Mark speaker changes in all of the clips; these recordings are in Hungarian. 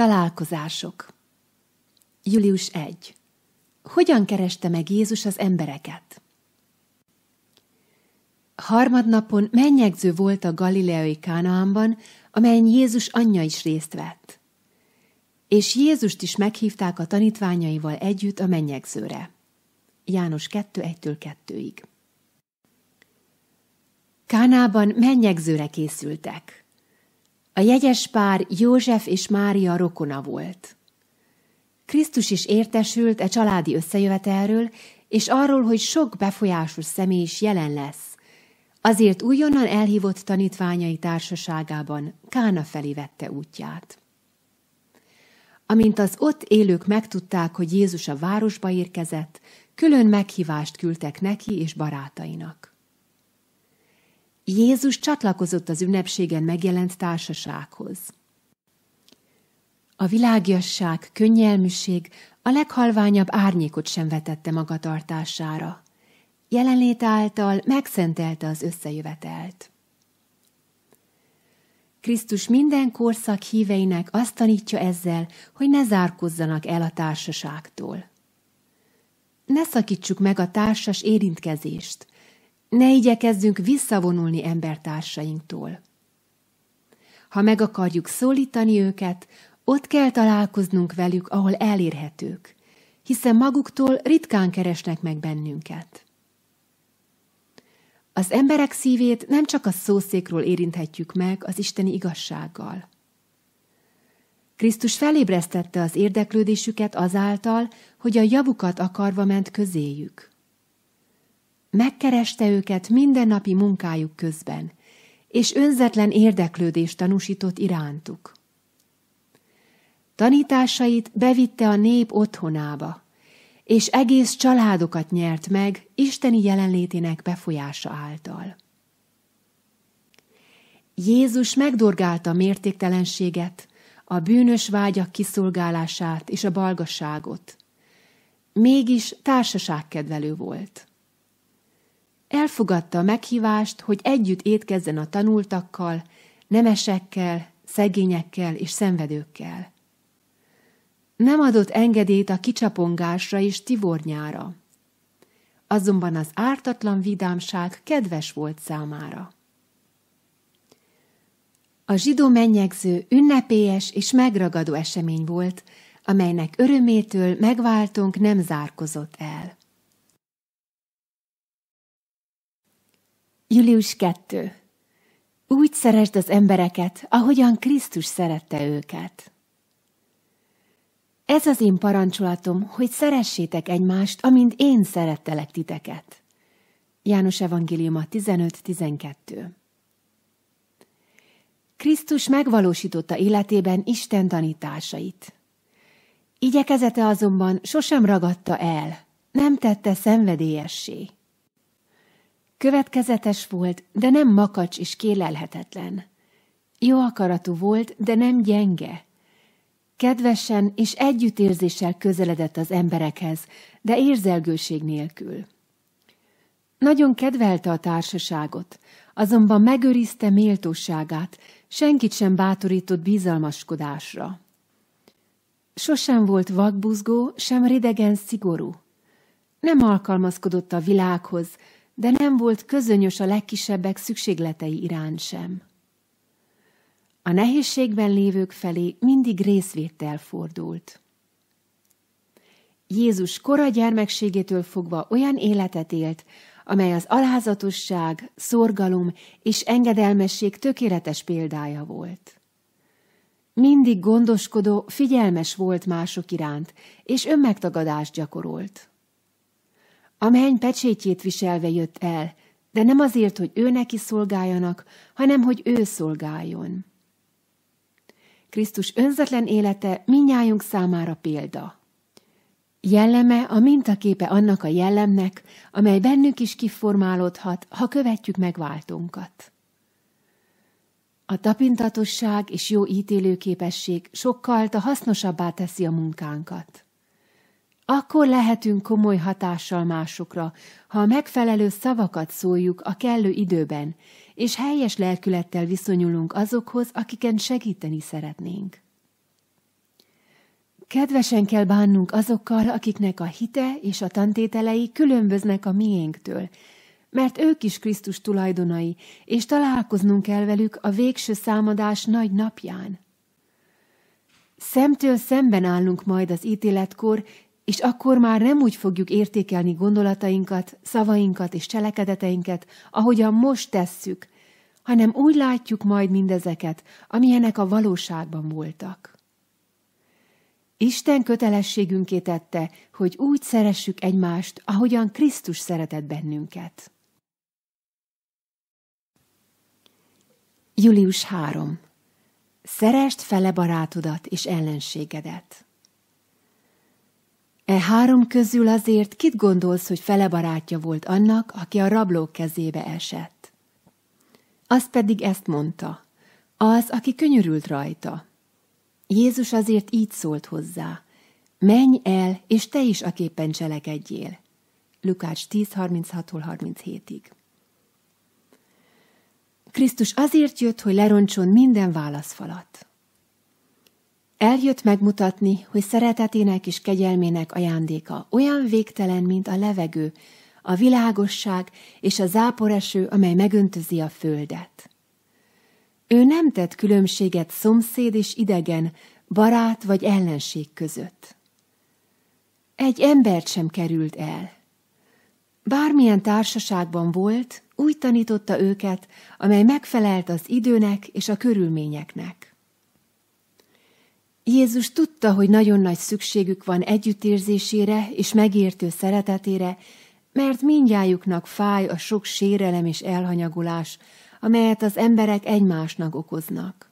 Speaker 1: Találkozások Július 1. Hogyan kereste meg Jézus az embereket? Harmadnapon mennyegző volt a galileai Kánaánban, amelyen Jézus anyja is részt vett. És Jézust is meghívták a tanítványaival együtt a mennyegzőre. János 2.1-2-ig Kánában mennyegzőre készültek. A jegyes pár József és Mária rokona volt. Krisztus is értesült e családi összejövetelről, és arról, hogy sok befolyásos személy is jelen lesz. Azért újonnan elhívott tanítványai társaságában Kána felé vette útját. Amint az ott élők megtudták, hogy Jézus a városba érkezett, külön meghívást küldtek neki és barátainak. Jézus csatlakozott az ünnepségen megjelent társasághoz. A világiasság, könnyelműség a leghalványabb árnyékot sem vetette magatartására. Jelenlét által megszentelte az összejövetelt. Krisztus minden korszak híveinek azt tanítja ezzel, hogy ne zárkozzanak el a társaságtól. Ne szakítsuk meg a társas érintkezést, ne igyekezzünk visszavonulni embertársainktól. Ha meg akarjuk szólítani őket, ott kell találkoznunk velük, ahol elérhetők, hiszen maguktól ritkán keresnek meg bennünket. Az emberek szívét nem csak a szószékről érinthetjük meg az isteni igazsággal. Krisztus felébresztette az érdeklődésüket azáltal, hogy a javukat akarva ment közéjük. Megkereste őket mindennapi munkájuk közben, és önzetlen érdeklődést tanúsított irántuk. Tanításait bevitte a nép otthonába, és egész családokat nyert meg Isteni jelenlétének befolyása által. Jézus megdorgálta a mértéktelenséget, a bűnös vágyak kiszolgálását és a balgasságot. Mégis társaságkedvelő volt. Elfogadta a meghívást, hogy együtt étkezzen a tanultakkal, nemesekkel, szegényekkel és szenvedőkkel. Nem adott engedélyt a kicsapongásra és tivornyára. Azonban az ártatlan vidámság kedves volt számára. A zsidó mennyegző ünnepélyes és megragadó esemény volt, amelynek örömétől megváltunk nem zárkozott el. Július 2. Úgy szeresd az embereket, ahogyan Krisztus szerette őket. Ez az én parancsolatom, hogy szeressétek egymást, amint én szerettelek titeket. János Evangéliuma 15.12 Krisztus megvalósította életében Isten tanításait. Igyekezete azonban sosem ragadta el, nem tette szenvedélyessé. Következetes volt, de nem makacs és kélelhetetlen. Jó akaratú volt, de nem gyenge. Kedvesen és együttérzéssel közeledett az emberekhez, de érzelgőség nélkül. Nagyon kedvelte a társaságot, azonban megőrizte méltóságát, senkit sem bátorított bizalmaskodásra. Sosem volt vakbuzgó, sem ridegen szigorú. Nem alkalmazkodott a világhoz, de nem volt közönyös a legkisebbek szükségletei iránt sem. A nehézségben lévők felé mindig részvétel fordult. Jézus kora gyermekségétől fogva olyan életet élt, amely az alázatosság, szorgalom és engedelmesség tökéletes példája volt. Mindig gondoskodó, figyelmes volt mások iránt, és önmegtagadást gyakorolt amelyny pecsétjét viselve jött el, de nem azért, hogy ő neki szolgáljanak, hanem hogy ő szolgáljon. Krisztus önzetlen élete minnyájunk számára példa. Jelleme a mintaképe annak a jellemnek, amely bennünk is kiformálódhat, ha követjük megváltónkat. A tapintatosság és jó ítélőképesség sokkal hasznosabbá teszi a munkánkat. Akkor lehetünk komoly hatással másokra, ha a megfelelő szavakat szóljuk a kellő időben, és helyes lelkülettel viszonyulunk azokhoz, akiken segíteni szeretnénk. Kedvesen kell bánnunk azokkal, akiknek a hite és a tantételei különböznek a miénktől, mert ők is Krisztus tulajdonai, és találkoznunk kell velük a végső számadás nagy napján. Szemtől szemben állunk majd az ítéletkor, és akkor már nem úgy fogjuk értékelni gondolatainkat, szavainkat és cselekedeteinket, ahogyan most tesszük, hanem úgy látjuk majd mindezeket, amilyenek a valóságban voltak. Isten kötelességünké tette, hogy úgy szeressük egymást, ahogyan Krisztus szeretett bennünket. Július 3. Szerest fele barátodat és ellenségedet. E három közül azért kit gondolsz, hogy fele barátja volt annak, aki a rablók kezébe esett? Az pedig ezt mondta, az, aki könyörült rajta. Jézus azért így szólt hozzá, menj el, és te is aképpen cselekedjél. Lukács 10.36-37-ig Krisztus azért jött, hogy lerontson minden válaszfalat. Eljött megmutatni, hogy szeretetének és kegyelmének ajándéka olyan végtelen, mint a levegő, a világosság és a záporeső, amely megöntözi a földet. Ő nem tett különbséget szomszéd és idegen, barát vagy ellenség között. Egy embert sem került el. Bármilyen társaságban volt, úgy tanította őket, amely megfelelt az időnek és a körülményeknek. Jézus tudta, hogy nagyon nagy szükségük van együttérzésére és megértő szeretetére, mert mindjájuknak fáj a sok sérelem és elhanyagolás, amelyet az emberek egymásnak okoznak.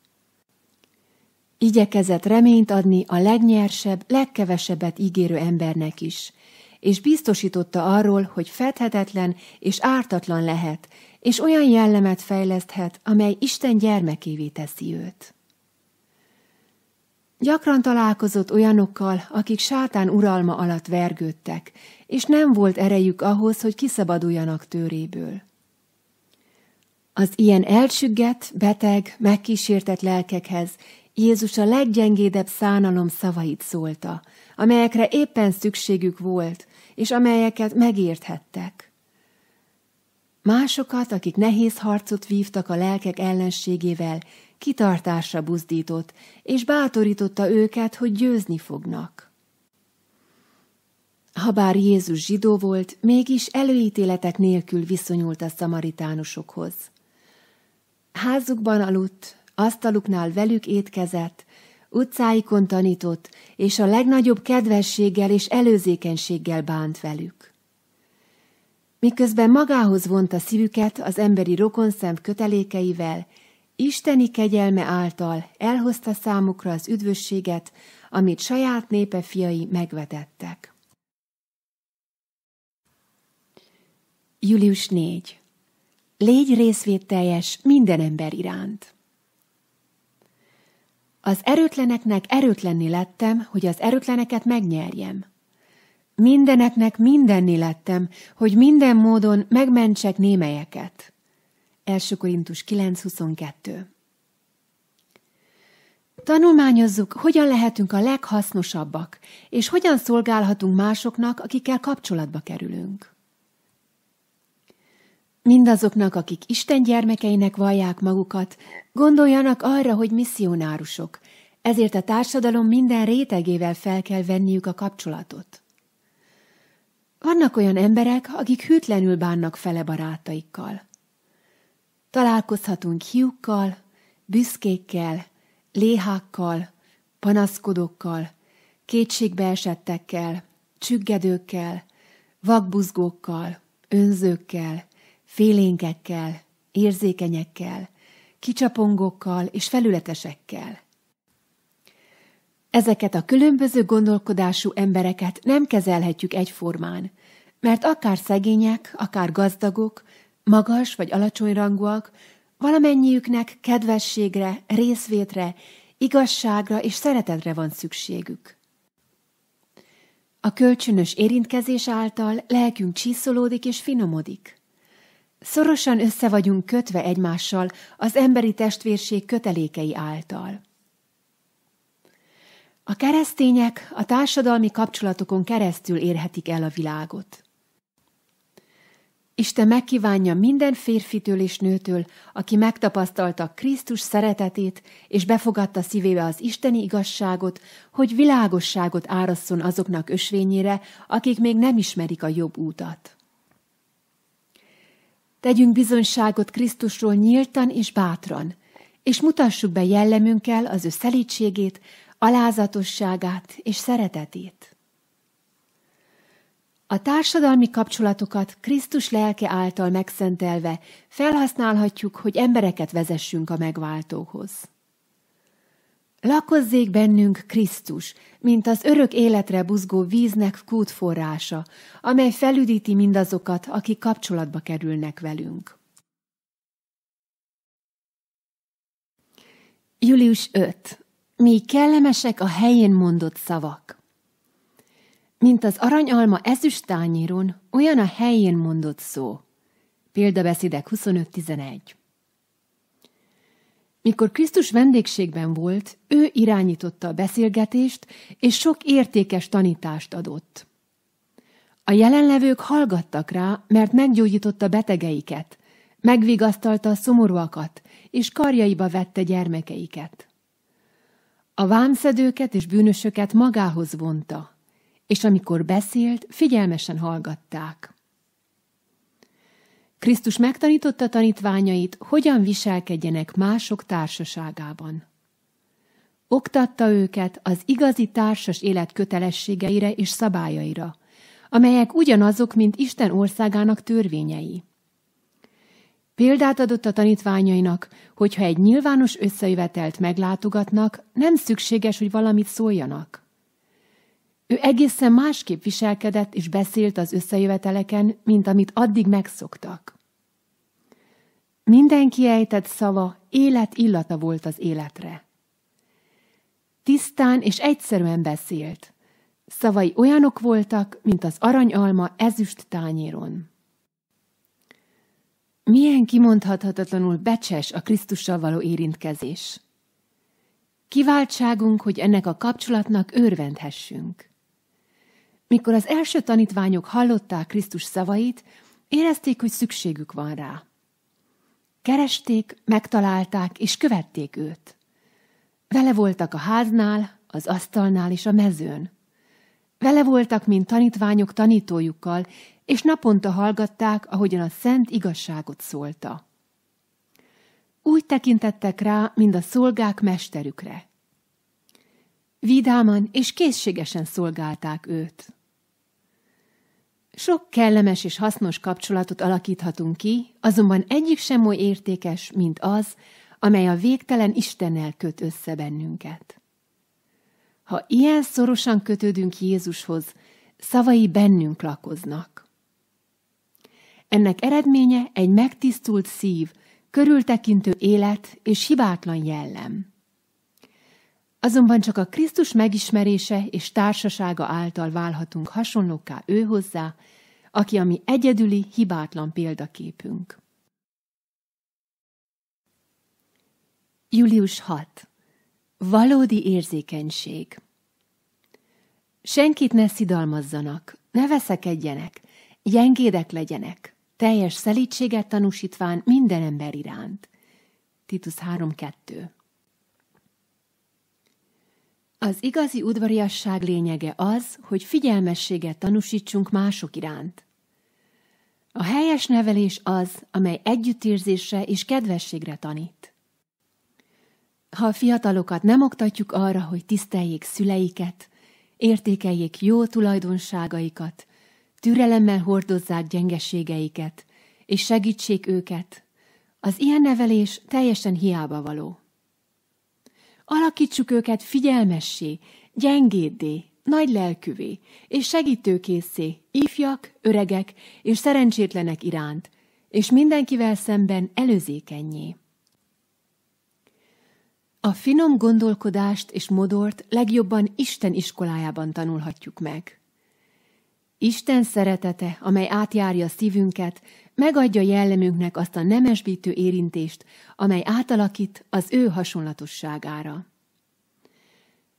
Speaker 1: Igyekezett reményt adni a legnyersebb, legkevesebbet ígérő embernek is, és biztosította arról, hogy fedhetetlen és ártatlan lehet, és olyan jellemet fejleszthet, amely Isten gyermekévé teszi őt. Gyakran találkozott olyanokkal, akik sátán uralma alatt vergődtek, és nem volt erejük ahhoz, hogy kiszabaduljanak tőréből. Az ilyen elsüggett, beteg, megkísértett lelkekhez Jézus a leggyengédebb szánalom szavait szólta, amelyekre éppen szükségük volt, és amelyeket megérthettek. Másokat, akik nehéz harcot vívtak a lelkek ellenségével, kitartásra buzdított, és bátorította őket, hogy győzni fognak. Habár Jézus zsidó volt, mégis előítéletek nélkül viszonyult a szamaritánusokhoz. Házukban aludt, asztaluknál velük étkezett, utcáikon tanított, és a legnagyobb kedvességgel és előzékenységgel bánt velük. Miközben magához vonta szívüket az emberi rokonszem kötelékeivel, Isteni kegyelme által elhozta számukra az üdvösséget, amit saját népe fiai megvetettek. Július 4. Légy részvételjes minden ember iránt. Az erőtleneknek erőtlenni lettem, hogy az erőtleneket megnyerjem. Mindeneknek mindenni lettem, hogy minden módon megmentsek némelyeket. 1. Korintus 9.22 Tanulmányozzuk, hogyan lehetünk a leghasznosabbak, és hogyan szolgálhatunk másoknak, akikkel kapcsolatba kerülünk. Mindazoknak, akik Isten gyermekeinek vallják magukat, gondoljanak arra, hogy misszionárusok, ezért a társadalom minden rétegével fel kell venniük a kapcsolatot. Vannak olyan emberek, akik hűtlenül bánnak fele barátaikkal. Találkozhatunk hiúkkal, büszkékkel, léhákkal, panaszkodókkal, kétségbeesettekkel, csüggedőkkel, vakbuzgókkal, önzőkkel, félénkekkel, érzékenyekkel, kicsapongókkal és felületesekkel. Ezeket a különböző gondolkodású embereket nem kezelhetjük egyformán, mert akár szegények, akár gazdagok, magas vagy alacsony rangúak, valamennyiüknek kedvességre, részvétre, igazságra és szeretetre van szükségük. A kölcsönös érintkezés által lelkünk csiszolódik és finomodik. Szorosan össze vagyunk kötve egymással az emberi testvérség kötelékei által. A keresztények a társadalmi kapcsolatokon keresztül érhetik el a világot. Isten megkívánja minden férfitől és nőtől, aki megtapasztalta Krisztus szeretetét és befogadta szívébe az isteni igazságot, hogy világosságot árasszon azoknak ösvényére, akik még nem ismerik a jobb útat. Tegyünk bizonyságot Krisztusról nyíltan és bátran, és mutassuk be jellemünkkel az ő szelítségét, alázatosságát és szeretetét. A társadalmi kapcsolatokat Krisztus lelke által megszentelve felhasználhatjuk, hogy embereket vezessünk a megváltóhoz. Lakozzék bennünk Krisztus, mint az örök életre buzgó víznek kútforrása, amely felüdíti mindazokat, akik kapcsolatba kerülnek velünk. Július 5. Még kellemesek a helyén mondott szavak. Mint az aranyalma ezüstányéron, olyan a helyén mondott szó. Példabeszédek 25.11 Mikor Krisztus vendégségben volt, ő irányította a beszélgetést, és sok értékes tanítást adott. A jelenlevők hallgattak rá, mert meggyógyította betegeiket, megvigasztalta a szomorúakat, és karjaiba vette gyermekeiket. A vámszedőket és bűnösöket magához vonta – és amikor beszélt, figyelmesen hallgatták. Krisztus megtanította tanítványait, hogyan viselkedjenek mások társaságában. Oktatta őket az igazi társas élet kötelességeire és szabályaira, amelyek ugyanazok, mint Isten országának törvényei. Példát adott a tanítványainak, hogyha egy nyilvános összejövetelt meglátogatnak, nem szükséges, hogy valamit szóljanak. Ő egészen másképp viselkedett és beszélt az összejöveteleken, mint amit addig megszoktak. Mindenki ejtett szava élet illata volt az életre. Tisztán és egyszerűen beszélt. Szavai olyanok voltak, mint az aranyalma ezüst tányéron. Milyen kimondhatatlanul becses a Krisztussal való érintkezés. Kiváltságunk, hogy ennek a kapcsolatnak örvendhessünk. Mikor az első tanítványok hallották Krisztus szavait, érezték, hogy szükségük van rá. Keresték, megtalálták és követték őt. Vele voltak a háznál, az asztalnál és a mezőn. Vele voltak, mint tanítványok tanítójukkal, és naponta hallgatták, ahogyan a szent igazságot szólta. Úgy tekintettek rá, mint a szolgák mesterükre. Vidáman és készségesen szolgálták őt. Sok kellemes és hasznos kapcsolatot alakíthatunk ki, azonban egyik sem oly értékes, mint az, amely a végtelen Istennel köt össze bennünket. Ha ilyen szorosan kötődünk Jézushoz, szavai bennünk lakoznak. Ennek eredménye egy megtisztult szív, körültekintő élet és hibátlan jellem. Azonban csak a Krisztus megismerése és társasága által válhatunk hasonlóká őhozzá, hozzá, aki a mi egyedüli, hibátlan példaképünk. Július 6. Valódi érzékenység Senkit ne szidalmazzanak, ne veszekedjenek, gyengédek legyenek, teljes szelítséget tanúsítván minden ember iránt. Titus 3.2 Az igazi udvariasság lényege az, hogy figyelmességet tanúsítsunk mások iránt. A helyes nevelés az, amely együttérzésre és kedvességre tanít. Ha a fiatalokat nem oktatjuk arra, hogy tiszteljék szüleiket, értékeljék jó tulajdonságaikat, türelemmel hordozzák gyengeségeiket, és segítsék őket, az ilyen nevelés teljesen hiába való. Alakítsuk őket figyelmessé, gyengéddé, nagy lelküvé és segítőkészé ifjak, öregek és szerencsétlenek iránt, és mindenkivel szemben előzékenyé. A finom gondolkodást és modort legjobban Isten iskolájában tanulhatjuk meg. Isten szeretete, amely átjárja szívünket, megadja jellemünknek azt a nemesbítő érintést, amely átalakít az ő hasonlatosságára.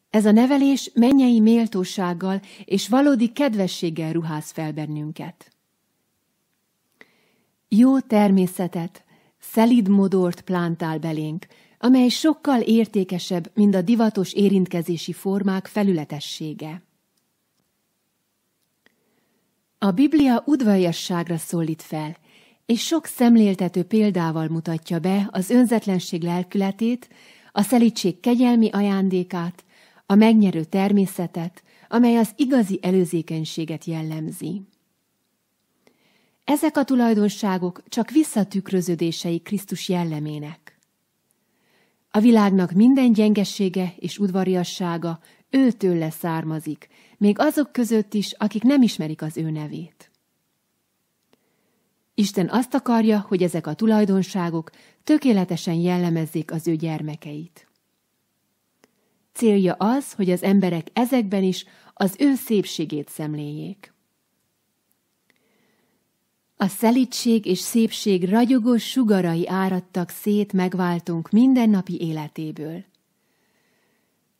Speaker 1: Ez a nevelés mennyei méltósággal és valódi kedvességgel ruház fel bennünket. Jó természetet, szelid modort plántál belénk, amely sokkal értékesebb, mint a divatos érintkezési formák felületessége. A Biblia udvariasságra szólít fel, és sok szemléltető példával mutatja be az önzetlenség lelkületét, a szelítség kegyelmi ajándékát, a megnyerő természetet, amely az igazi előzékenységet jellemzi. Ezek a tulajdonságok csak visszatükröződései Krisztus jellemének. A világnak minden gyengesége és udvariassága őtől leszármazik, még azok között is, akik nem ismerik az ő nevét. Isten azt akarja, hogy ezek a tulajdonságok tökéletesen jellemezzék az ő gyermekeit célja az, hogy az emberek ezekben is az ő szépségét szemléljék. A szelítség és szépség ragyogós sugarai áradtak szét megváltunk mindennapi életéből.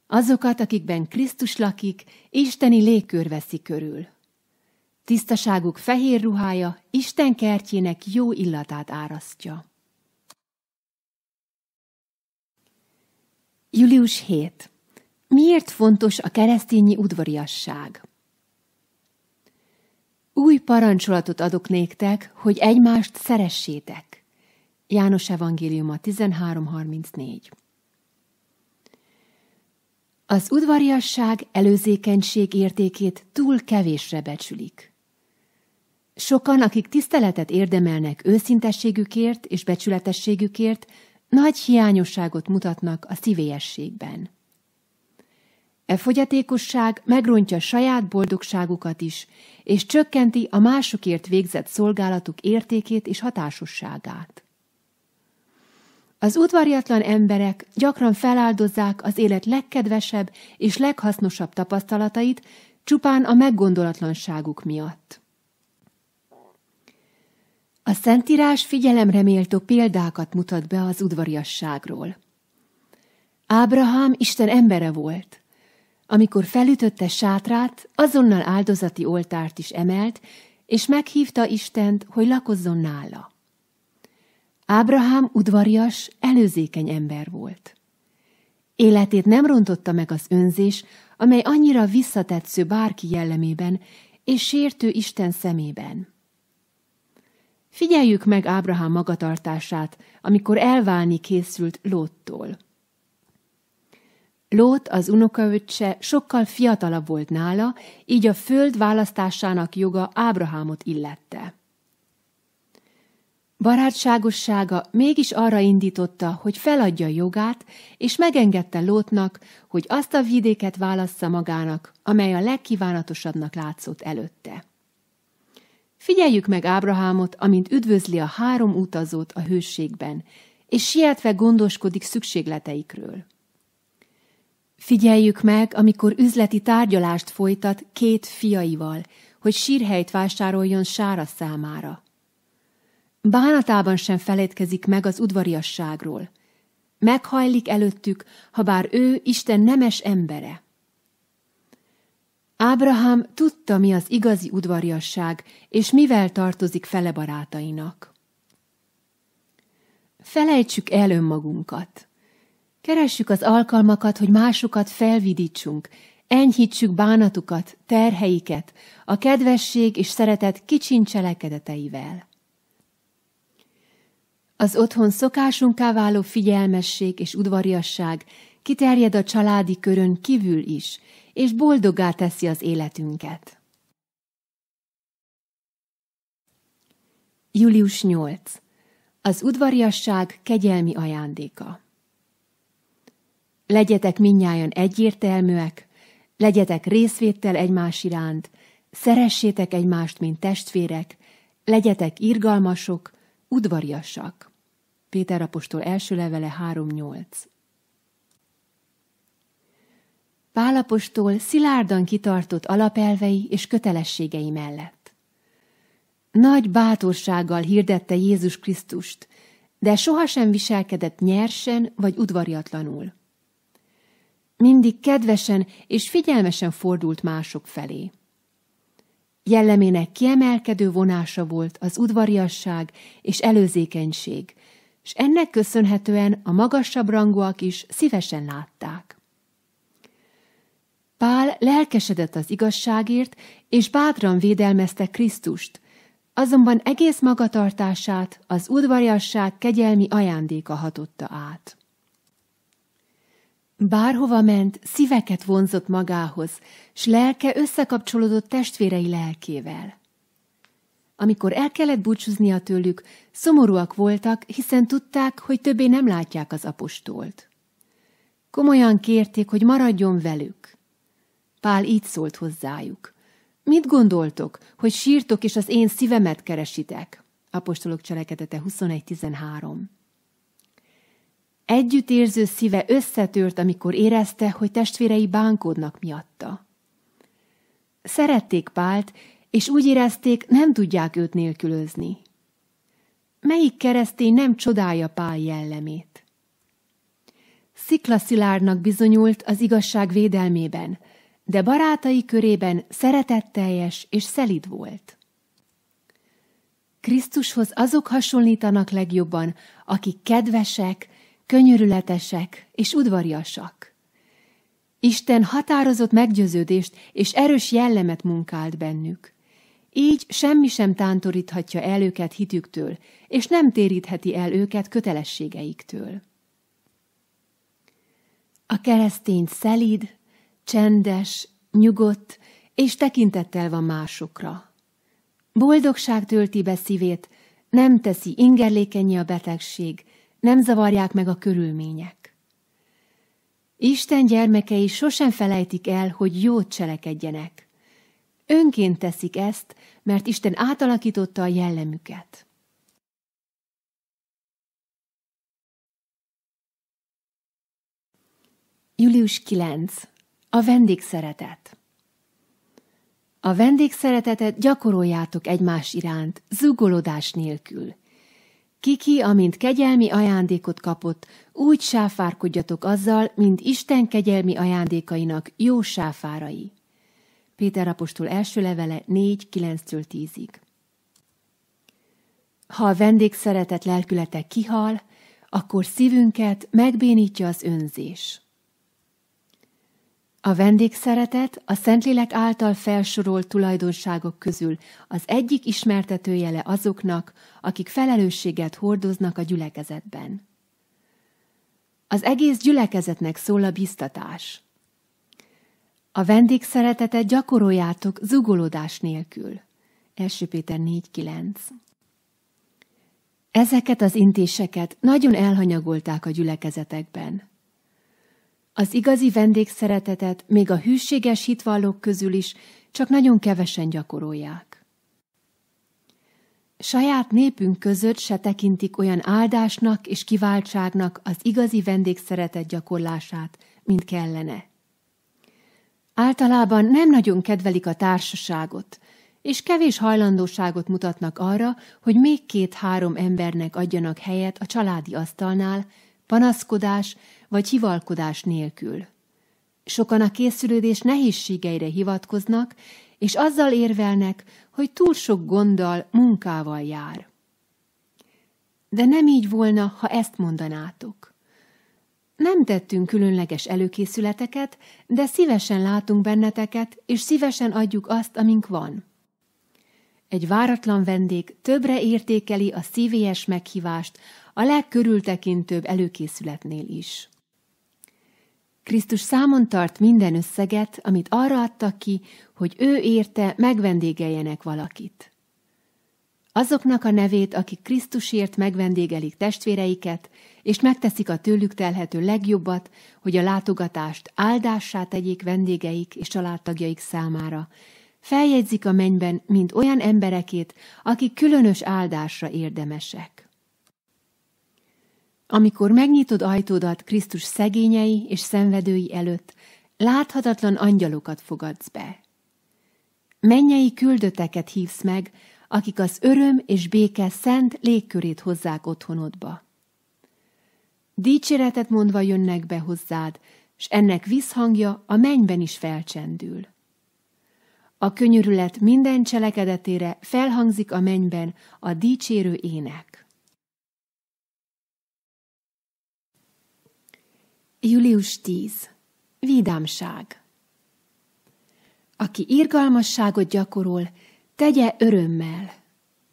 Speaker 1: Azokat, akikben Krisztus lakik, isteni légkör veszi körül. Tisztaságuk fehér ruhája Isten kertjének jó illatát árasztja. Július 7. Miért fontos a keresztényi udvariasság? Új parancsolatot adok néktek, hogy egymást szeressétek. János Evangéliuma 13.34 Az udvariasság előzékenység értékét túl kevésre becsülik. Sokan, akik tiszteletet érdemelnek őszintességükért és becsületességükért, nagy hiányosságot mutatnak a szívélyességben. E fogyatékosság megrontja saját boldogságukat is, és csökkenti a másokért végzett szolgálatuk értékét és hatásosságát. Az udvariatlan emberek gyakran feláldozzák az élet legkedvesebb és leghasznosabb tapasztalatait csupán a meggondolatlanságuk miatt. A Szentírás figyelemreméltó példákat mutat be az udvariasságról. Ábrahám Isten embere volt, amikor felütötte sátrát, azonnal áldozati oltárt is emelt, és meghívta Istent, hogy lakozzon nála. Ábrahám udvarias, előzékeny ember volt. Életét nem rontotta meg az önzés, amely annyira visszatetsző bárki jellemében és sértő Isten szemében. Figyeljük meg Ábrahám magatartását, amikor elválni készült Lottól. Lót, az unokaöccse, sokkal fiatalabb volt nála, így a föld választásának joga Ábrahámot illette. Barátságossága mégis arra indította, hogy feladja jogát, és megengedte Lótnak, hogy azt a vidéket válassza magának, amely a legkívánatosabbnak látszott előtte. Figyeljük meg Ábrahámot, amint üdvözli a három utazót a hőségben, és sietve gondoskodik szükségleteikről. Figyeljük meg, amikor üzleti tárgyalást folytat két fiaival, hogy sírhelyt vásároljon Sára számára. Bánatában sem feledkezik meg az udvariasságról. Meghajlik előttük, ha bár ő Isten nemes embere. Ábrahám tudta, mi az igazi udvariasság, és mivel tartozik fele barátainak. Felejtsük el önmagunkat. Keressük az alkalmakat, hogy másokat felvidítsunk, enyhítsük bánatukat, terheiket, a kedvesség és szeretet cselekedeteivel. Az otthon szokásunká váló figyelmesség és udvariasság kiterjed a családi körön kívül is, és boldogá teszi az életünket. Július 8. Az udvariasság kegyelmi ajándéka. Legyetek minnyáján egyértelműek, legyetek részvéttel egymás iránt, szeressétek egymást, mint testvérek, legyetek irgalmasok, udvariasak. Péter apostol első levele 3.8 Pálapostól szilárdan kitartott alapelvei és kötelességei mellett. Nagy bátorsággal hirdette Jézus Krisztust, de sohasem viselkedett nyersen vagy udvariatlanul. Mindig kedvesen és figyelmesen fordult mások felé. Jellemének kiemelkedő vonása volt az udvariasság és előzékenység, és ennek köszönhetően a magasabb rangúak is szívesen látták. Pál lelkesedett az igazságért, és bátran védelmezte Krisztust, azonban egész magatartását az udvariasság kegyelmi ajándéka hatotta át. Bárhova ment, szíveket vonzott magához, s lelke összekapcsolódott testvérei lelkével. Amikor el kellett búcsúznia tőlük, szomorúak voltak, hiszen tudták, hogy többé nem látják az apostolt. Komolyan kérték, hogy maradjon velük. Pál így szólt hozzájuk. Mit gondoltok, hogy sírtok és az én szívemet keresitek? Apostolok cselekedete 21.13 Együttérző szíve összetört, amikor érezte, hogy testvérei bánkodnak miatta. Szerették Pált, és úgy érezték, nem tudják őt nélkülözni. Melyik keresztény nem csodálja Pál jellemét? Sziklaszilárnak bizonyult az igazság védelmében, de barátai körében szeretetteljes és szelid volt. Krisztushoz azok hasonlítanak legjobban, akik kedvesek, könyörületesek és udvariasak. Isten határozott meggyőződést és erős jellemet munkált bennük. Így semmi sem tántoríthatja el őket hitüktől, és nem térítheti el őket kötelességeiktől. A keresztény szelíd, csendes, nyugodt, és tekintettel van másokra. Boldogság tölti be szívét, nem teszi ingerlékenyi a betegség, nem zavarják meg a körülmények. Isten gyermekei sosem felejtik el, hogy jót cselekedjenek. Önként teszik ezt, mert Isten átalakította a jellemüket. Július 9. A vendégszeretet A vendégszeretetet gyakoroljátok egymás iránt, zugolodás nélkül. Kiki, amint kegyelmi ajándékot kapott, úgy sáfárkodjatok azzal, mint Isten kegyelmi ajándékainak jó sáfárai. Péter apostol első levele 4.9-10-ig. Ha a vendég szeretet lelkülete kihal, akkor szívünket megbénítja az önzés. A vendégszeretet a Szentlélek által felsorolt tulajdonságok közül az egyik ismertetőjele azoknak, akik felelősséget hordoznak a gyülekezetben. Az egész gyülekezetnek szól a biztatás. A vendégszeretetet gyakoroljátok zugolódás nélkül. 1. Péter 4.9 Ezeket az intéseket nagyon elhanyagolták a gyülekezetekben – az igazi vendégszeretetet még a hűséges hitvallók közül is csak nagyon kevesen gyakorolják. Saját népünk között se tekintik olyan áldásnak és kiváltságnak az igazi vendégszeretet gyakorlását, mint kellene. Általában nem nagyon kedvelik a társaságot, és kevés hajlandóságot mutatnak arra, hogy még két-három embernek adjanak helyet a családi asztalnál, panaszkodás vagy hivalkodás nélkül. Sokan a készülődés nehézségeire hivatkoznak, és azzal érvelnek, hogy túl sok gonddal, munkával jár. De nem így volna, ha ezt mondanátok. Nem tettünk különleges előkészületeket, de szívesen látunk benneteket, és szívesen adjuk azt, amink van. Egy váratlan vendég többre értékeli a szívélyes meghívást, a legkörültekintőbb előkészületnél is. Krisztus számon tart minden összeget, amit arra adtak ki, hogy ő érte megvendégeljenek valakit. Azoknak a nevét, akik Krisztusért megvendégelik testvéreiket, és megteszik a tőlük telhető legjobbat, hogy a látogatást áldássá tegyék vendégeik és családtagjaik számára. Feljegyzik a mennyben, mint olyan emberekét, akik különös áldásra érdemesek. Amikor megnyitod ajtódat Krisztus szegényei és szenvedői előtt, láthatatlan angyalokat fogadsz be. Mennyei küldöteket hívsz meg, akik az öröm és béke szent légkörét hozzák otthonodba. Dicséretet mondva jönnek be hozzád, s ennek visszhangja a mennyben is felcsendül. A könyörület minden cselekedetére felhangzik a mennyben a dicsérő ének. Július 10. Vidámság Aki irgalmasságot gyakorol, tegye örömmel.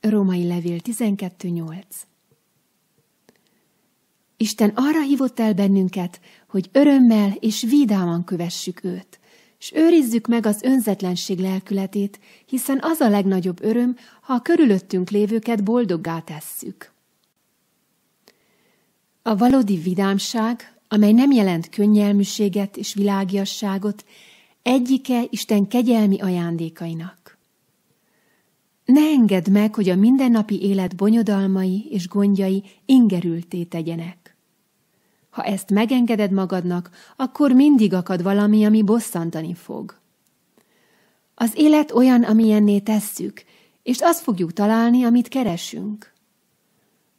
Speaker 1: Római Levél 12.8 Isten arra hívott el bennünket, hogy örömmel és vidáman kövessük őt, és őrizzük meg az önzetlenség lelkületét, hiszen az a legnagyobb öröm, ha a körülöttünk lévőket boldoggá tesszük. A valódi vidámság, amely nem jelent könnyelműséget és világiasságot, egyike Isten kegyelmi ajándékainak. Ne engedd meg, hogy a mindennapi élet bonyodalmai és gondjai ingerülté tegyenek. Ha ezt megengeded magadnak, akkor mindig akad valami, ami bosszantani fog. Az élet olyan, amilyenné tesszük, és azt fogjuk találni, amit keresünk.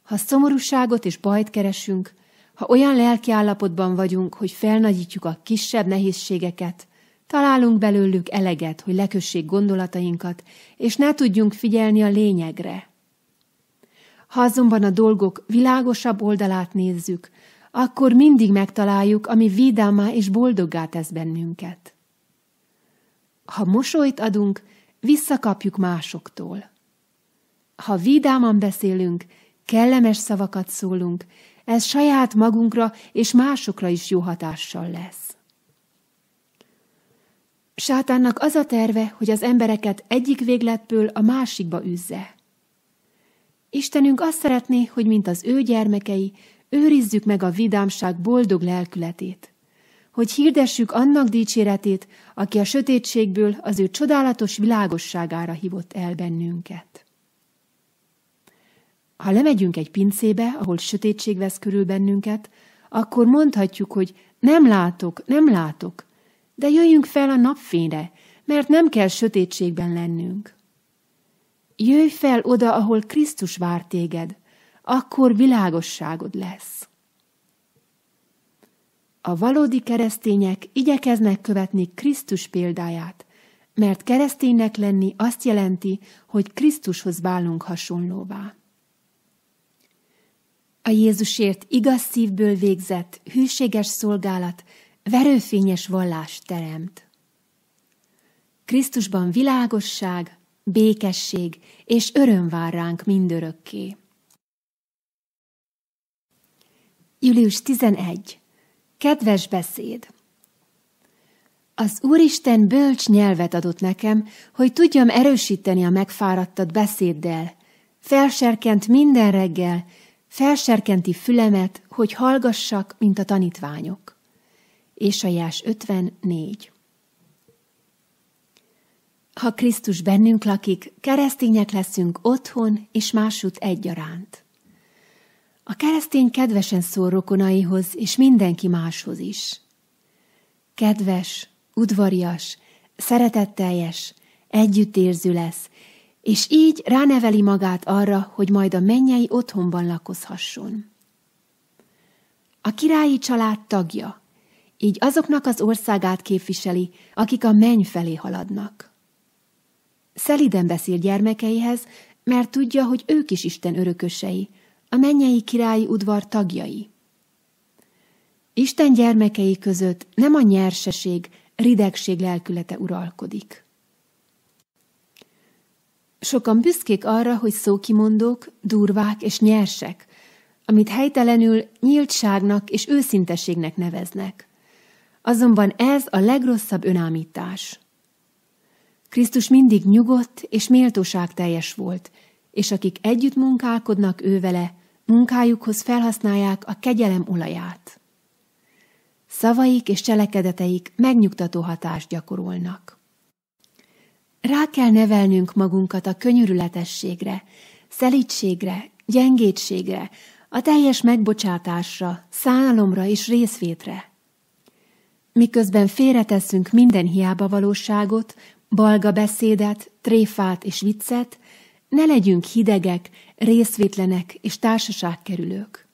Speaker 1: Ha szomorúságot és bajt keresünk, ha olyan lelkiállapotban vagyunk, hogy felnagyítjuk a kisebb nehézségeket, találunk belőlük eleget, hogy lekössék gondolatainkat, és ne tudjunk figyelni a lényegre. Ha azonban a dolgok világosabb oldalát nézzük, akkor mindig megtaláljuk, ami vidámá és boldoggá tesz bennünket. Ha mosolyt adunk, visszakapjuk másoktól. Ha vidáman beszélünk, kellemes szavakat szólunk, ez saját magunkra és másokra is jó hatással lesz. Sátánnak az a terve, hogy az embereket egyik végletből a másikba üzze. Istenünk azt szeretné, hogy mint az ő gyermekei, őrizzük meg a vidámság boldog lelkületét, hogy hirdessük annak dicséretét, aki a sötétségből az ő csodálatos világosságára hívott el bennünket. Ha lemegyünk egy pincébe, ahol sötétség vesz körül bennünket, akkor mondhatjuk, hogy nem látok, nem látok, de jöjjünk fel a napfényre, mert nem kell sötétségben lennünk. Jöjj fel oda, ahol Krisztus vár téged, akkor világosságod lesz. A valódi keresztények igyekeznek követni Krisztus példáját, mert kereszténynek lenni azt jelenti, hogy Krisztushoz válunk hasonlóvá. A Jézusért igaz szívből végzett, hűséges szolgálat verőfényes vallást teremt. Krisztusban világosság, békesség és öröm vár ránk mindörökké. Július 11. Kedves beszéd! Az Úristen bölcs nyelvet adott nekem, hogy tudjam erősíteni a megfáradtat beszéddel. Felserkent minden reggel, Felserkenti fülemet, hogy hallgassak, mint a tanítványok. Jás 54 Ha Krisztus bennünk lakik, keresztények leszünk otthon és másút egyaránt. A keresztény kedvesen szól rokonaihoz és mindenki máshoz is. Kedves, udvarias, szeretetteljes, együttérző lesz, és így ráneveli magát arra, hogy majd a mennyei otthonban lakozhasson. A királyi család tagja, így azoknak az országát képviseli, akik a menny felé haladnak. Szeliden beszél gyermekeihez, mert tudja, hogy ők is Isten örökösei, a mennyei királyi udvar tagjai. Isten gyermekei között nem a nyerseség, ridegség lelkülete uralkodik. Sokan büszkék arra, hogy szókimondók, durvák és nyersek, amit helytelenül nyíltságnak és őszintességnek neveznek. Azonban ez a legrosszabb önámítás. Krisztus mindig nyugodt és méltóság teljes volt, és akik együtt munkálkodnak ővele, munkájukhoz felhasználják a kegyelem olaját. Szavaik és cselekedeteik megnyugtató hatást gyakorolnak. Rá kell nevelnünk magunkat a könyörületességre, szelítségre, gyengétségre, a teljes megbocsátásra, szánalomra és részvétre. Miközben félretesszünk minden hiába valóságot, balga beszédet, tréfát és viccet, ne legyünk hidegek, részvétlenek és társaságkerülők.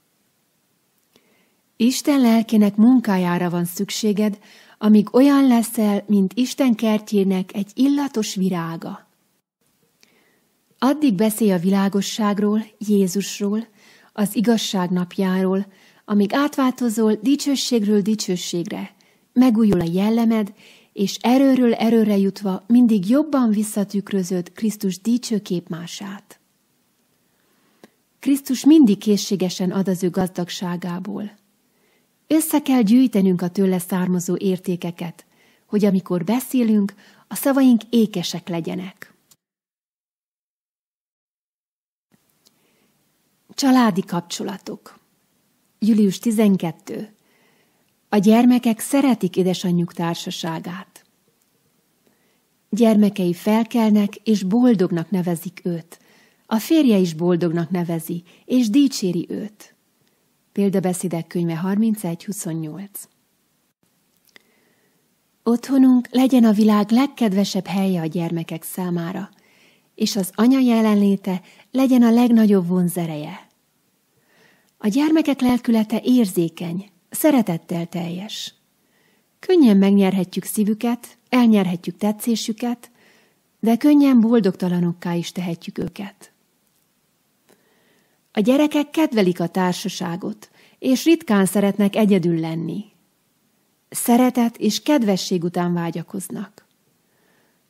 Speaker 1: Isten lelkének munkájára van szükséged, amíg olyan leszel, mint Isten kertjének egy illatos virága. Addig beszél a világosságról, Jézusról, az igazság napjáról, amíg átváltozol dicsőségről dicsőségre, megújul a jellemed, és erőről erőre jutva mindig jobban visszatükrözöd Krisztus dicső képmását. Krisztus mindig készségesen ad az ő gazdagságából – össze kell gyűjtenünk a tőle származó értékeket, hogy amikor beszélünk, a szavaink ékesek legyenek. Családi kapcsolatok Július 12. A gyermekek szeretik édesanyjuk társaságát. Gyermekei felkelnek és boldognak nevezik őt. A férje is boldognak nevezi, és dicséri őt. Példabeszédek könyve 31-28 Otthonunk legyen a világ legkedvesebb helye a gyermekek számára, és az anya jelenléte legyen a legnagyobb vonzereje. A gyermekek lelkülete érzékeny, szeretettel teljes. Könnyen megnyerhetjük szívüket, elnyerhetjük tetszésüket, de könnyen boldogtalanokká is tehetjük őket. A gyerekek kedvelik a társaságot, és ritkán szeretnek egyedül lenni. Szeretet és kedvesség után vágyakoznak.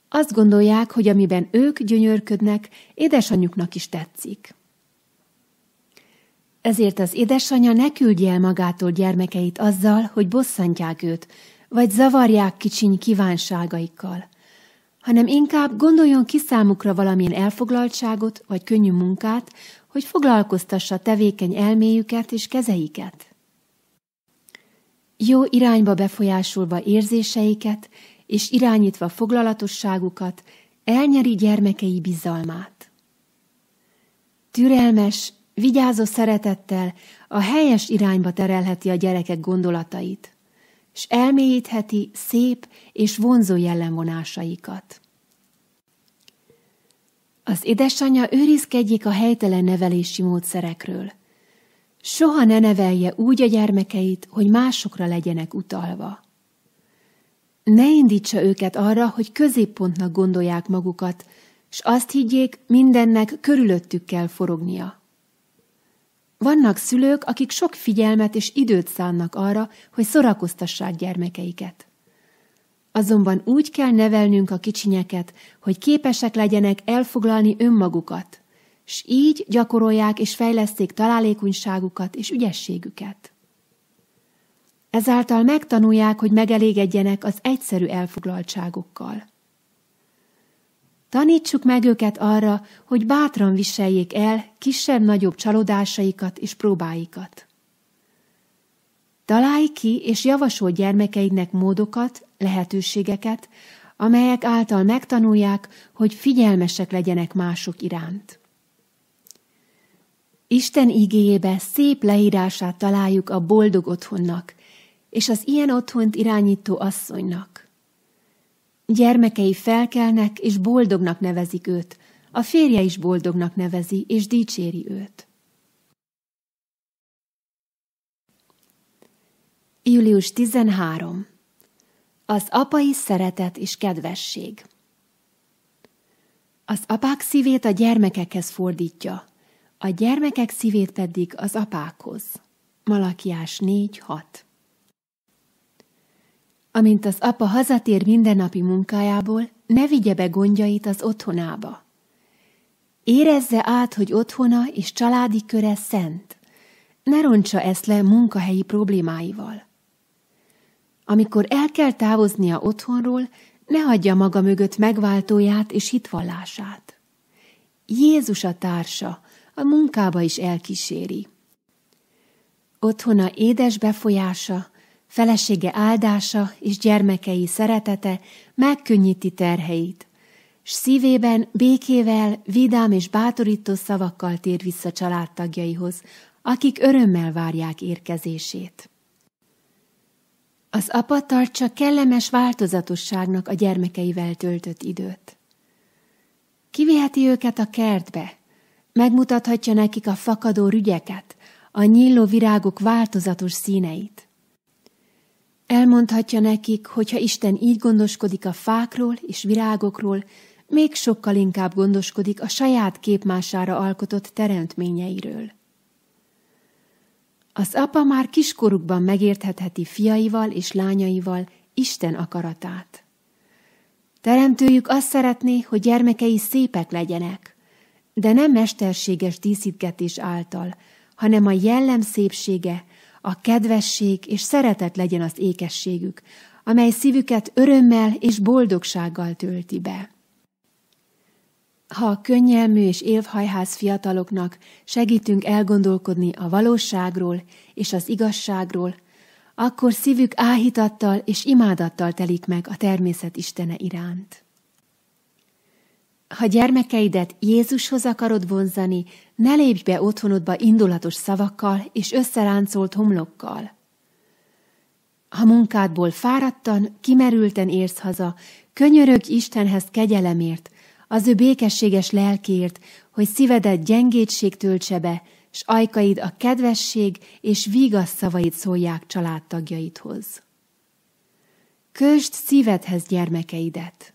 Speaker 1: Azt gondolják, hogy amiben ők gyönyörködnek, édesanyjuknak is tetszik. Ezért az édesanyja ne küldje el magától gyermekeit azzal, hogy bosszantják őt, vagy zavarják kicsiny kívánságaikkal, hanem inkább gondoljon ki számukra valamilyen elfoglaltságot vagy könnyű munkát, hogy foglalkoztassa tevékeny elméjüket és kezeiket. Jó irányba befolyásolva érzéseiket és irányítva foglalatosságukat, elnyeri gyermekei bizalmát. Türelmes, vigyázó szeretettel a helyes irányba terelheti a gyerekek gondolatait, s elmélyítheti szép és vonzó jellemvonásaikat. Az édesanyja őrizkedjék a helytelen nevelési módszerekről. Soha ne nevelje úgy a gyermekeit, hogy másokra legyenek utalva. Ne indítsa őket arra, hogy középpontnak gondolják magukat, s azt higgyék, mindennek körülöttük kell forognia. Vannak szülők, akik sok figyelmet és időt szánnak arra, hogy szorakoztassák gyermekeiket. Azonban úgy kell nevelnünk a kicsinyeket, hogy képesek legyenek elfoglalni önmagukat, s így gyakorolják és fejleszték találékonyságukat és ügyességüket. Ezáltal megtanulják, hogy megelégedjenek az egyszerű elfoglaltságukkal. Tanítsuk meg őket arra, hogy bátran viseljék el kisebb-nagyobb csalódásaikat és próbáikat. Találj ki és javasol gyermekeidnek módokat, lehetőségeket, amelyek által megtanulják, hogy figyelmesek legyenek mások iránt. Isten igéjébe szép leírását találjuk a boldog otthonnak, és az ilyen otthont irányító asszonynak. Gyermekei felkelnek, és boldognak nevezik őt, a férje is boldognak nevezi, és dicséri őt. Július 13 az apai szeretet és kedvesség Az apák szívét a gyermekekhez fordítja, a gyermekek szívét pedig az apákhoz. Malakiás 4.6 Amint az apa hazatér mindennapi munkájából, ne vigye be gondjait az otthonába. Érezze át, hogy otthona és családi köre szent. Ne roncsa ezt le munkahelyi problémáival. Amikor el kell távoznia otthonról, ne hagyja maga mögött megváltóját és hitvallását. Jézus a társa, a munkába is elkíséri. Otthona édes befolyása, felesége áldása és gyermekei szeretete megkönnyíti terheit, s szívében békével, vidám és bátorító szavakkal tér vissza családtagjaihoz, akik örömmel várják érkezését. Az apa tartsa kellemes változatosságnak a gyermekeivel töltött időt. Kiviheti őket a kertbe, megmutathatja nekik a fakadó rügyeket, a nyíló virágok változatos színeit. Elmondhatja nekik, hogy ha Isten így gondoskodik a fákról és virágokról, még sokkal inkább gondoskodik a saját képmására alkotott teremtményeiről. Az apa már kiskorukban megértheti fiaival és lányaival Isten akaratát. Teremtőjük azt szeretné, hogy gyermekei szépek legyenek, de nem mesterséges díszítgetés által, hanem a jellem szépsége, a kedvesség és szeretet legyen az ékességük, amely szívüket örömmel és boldogsággal tölti be. Ha a könnyelmű és évhajház fiataloknak segítünk elgondolkodni a valóságról és az igazságról, akkor szívük áhítattal és imádattal telik meg a természet istene iránt. Ha gyermekeidet Jézushoz akarod vonzani, ne lépj be otthonodba indulatos szavakkal és összeráncolt homlokkal. Ha munkádból fáradtan, kimerülten érsz haza, könyörög Istenhez kegyelemért, az ő békességes lelkért, hogy szívedet gyengétség töltse be, s ajkaid a kedvesség és vigasz szavaid szólják családtagjaidhoz. Köst szívedhez gyermekeidet!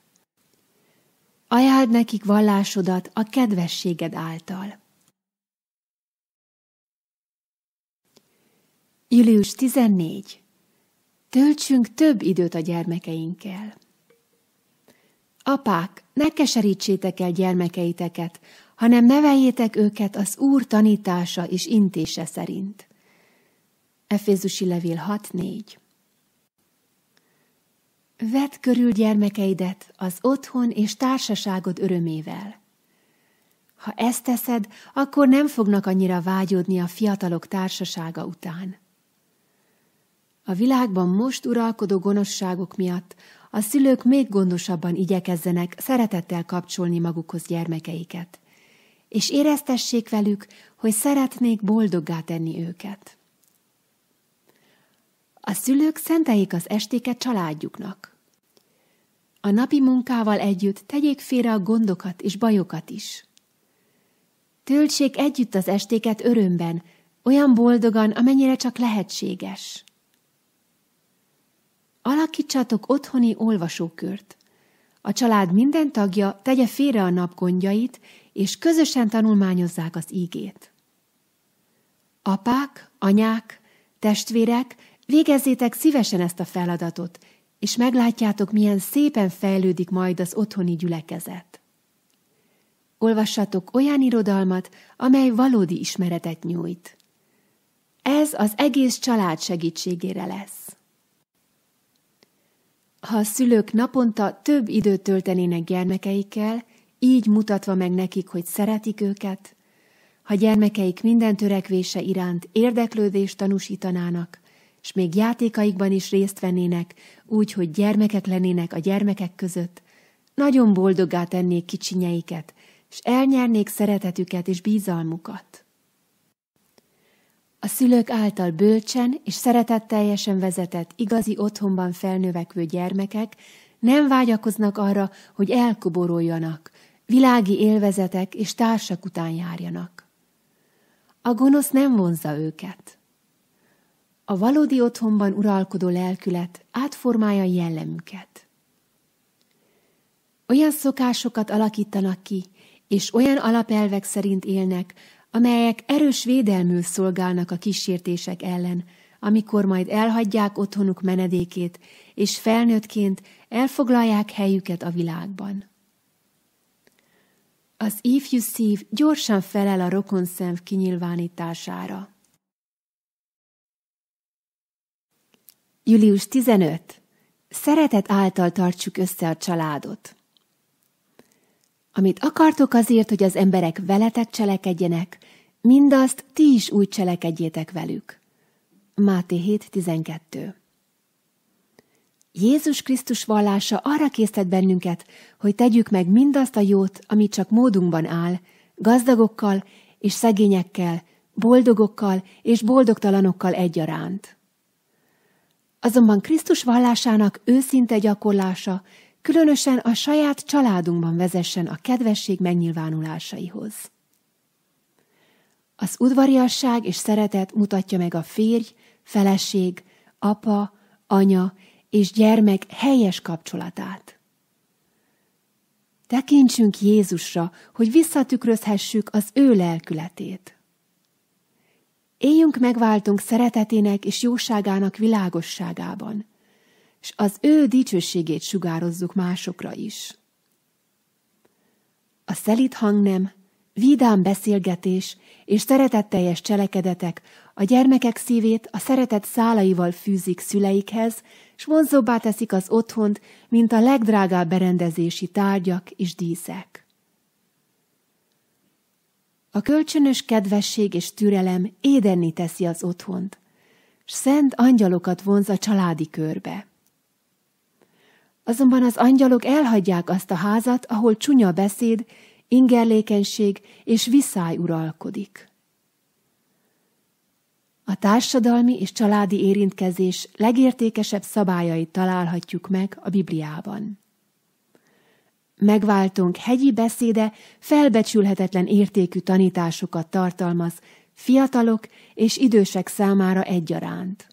Speaker 1: Ajáld nekik vallásodat a kedvességed által. Július 14. Töltsünk több időt a gyermekeinkkel. Apák, ne keserítsétek el gyermekeiteket, hanem neveljétek őket az Úr tanítása és intése szerint. Efézusi levél 6.4 Vedd körül gyermekeidet az otthon és társaságod örömével. Ha ezt teszed, akkor nem fognak annyira vágyódni a fiatalok társasága után. A világban most uralkodó gonoszságok miatt a szülők még gondosabban igyekezzenek szeretettel kapcsolni magukhoz gyermekeiket, és éreztessék velük, hogy szeretnék boldoggá tenni őket. A szülők szenteljék az estéket családjuknak. A napi munkával együtt tegyék félre a gondokat és bajokat is. Töltsék együtt az estéket örömben, olyan boldogan, amennyire csak lehetséges. Alakítsatok otthoni olvasókört. A család minden tagja tegye félre a nap gondjait, és közösen tanulmányozzák az ígét. Apák, anyák, testvérek, végezzétek szívesen ezt a feladatot, és meglátjátok, milyen szépen fejlődik majd az otthoni gyülekezet. Olvassatok olyan irodalmat, amely valódi ismeretet nyújt. Ez az egész család segítségére lesz. Ha a szülők naponta több időt töltenének gyermekeikkel, így mutatva meg nekik, hogy szeretik őket, ha gyermekeik minden törekvése iránt érdeklődést tanúsítanának, és még játékaikban is részt vennének, úgy, hogy gyermekek lennének a gyermekek között, nagyon boldoggá tennék kicsinyeiket, és elnyernék szeretetüket és bízalmukat. A szülők által bölcsen és szeretetteljesen vezetett igazi otthonban felnövekvő gyermekek nem vágyakoznak arra, hogy elkoboroljanak, világi élvezetek és társak után járjanak. A gonosz nem vonzza őket. A valódi otthonban uralkodó lelkület átformálja jellemüket. Olyan szokásokat alakítanak ki, és olyan alapelvek szerint élnek, amelyek erős védelmül szolgálnak a kísértések ellen, amikor majd elhagyják otthonuk menedékét, és felnőttként elfoglalják helyüket a világban. Az ifjú szív gyorsan felel a rokonszenv kinyilvánítására. Július 15. Szeretet által tartsuk össze a családot. Amit akartok azért, hogy az emberek veletek cselekedjenek, mindazt ti is úgy cselekedjétek velük. Máté 7.12 Jézus Krisztus vallása arra késztet bennünket, hogy tegyük meg mindazt a jót, ami csak módunkban áll, gazdagokkal és szegényekkel, boldogokkal és boldogtalanokkal egyaránt. Azonban Krisztus vallásának őszinte gyakorlása különösen a saját családunkban vezessen a kedvesség megnyilvánulásaihoz. Az udvariasság és szeretet mutatja meg a férj, feleség, apa, anya és gyermek helyes kapcsolatát. Tekintsünk Jézusra, hogy visszatükrözhessük az ő lelkületét. Éljünk megváltunk szeretetének és jóságának világosságában és az ő dicsőségét sugározzuk másokra is. A szelit hangnem, vidám beszélgetés és szeretetteljes cselekedetek a gyermekek szívét a szeretet szálaival fűzik szüleikhez, s vonzóbbá teszik az otthont, mint a legdrágább berendezési tárgyak és díszek. A kölcsönös kedvesség és türelem édenni teszi az otthont, s szent angyalokat vonz a családi körbe. Azonban az angyalok elhagyják azt a házat, ahol csúnya beszéd, ingerlékenység és viszály uralkodik. A társadalmi és családi érintkezés legértékesebb szabályait találhatjuk meg a Bibliában. Megváltunk hegyi beszéde felbecsülhetetlen értékű tanításokat tartalmaz fiatalok és idősek számára egyaránt.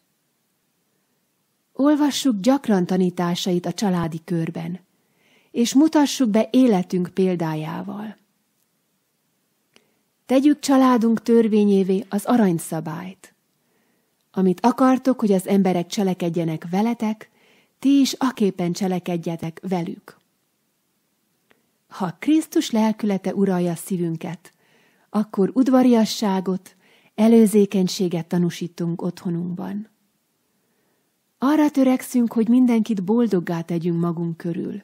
Speaker 1: Olvassuk gyakran tanításait a családi körben, és mutassuk be életünk példájával. Tegyük családunk törvényévé az aranyszabályt. Amit akartok, hogy az emberek cselekedjenek veletek, ti is aképpen cselekedjetek velük. Ha Krisztus lelkülete uralja szívünket, akkor udvariasságot, előzékenységet tanúsítunk otthonunkban. Arra törekszünk, hogy mindenkit boldoggá tegyünk magunk körül,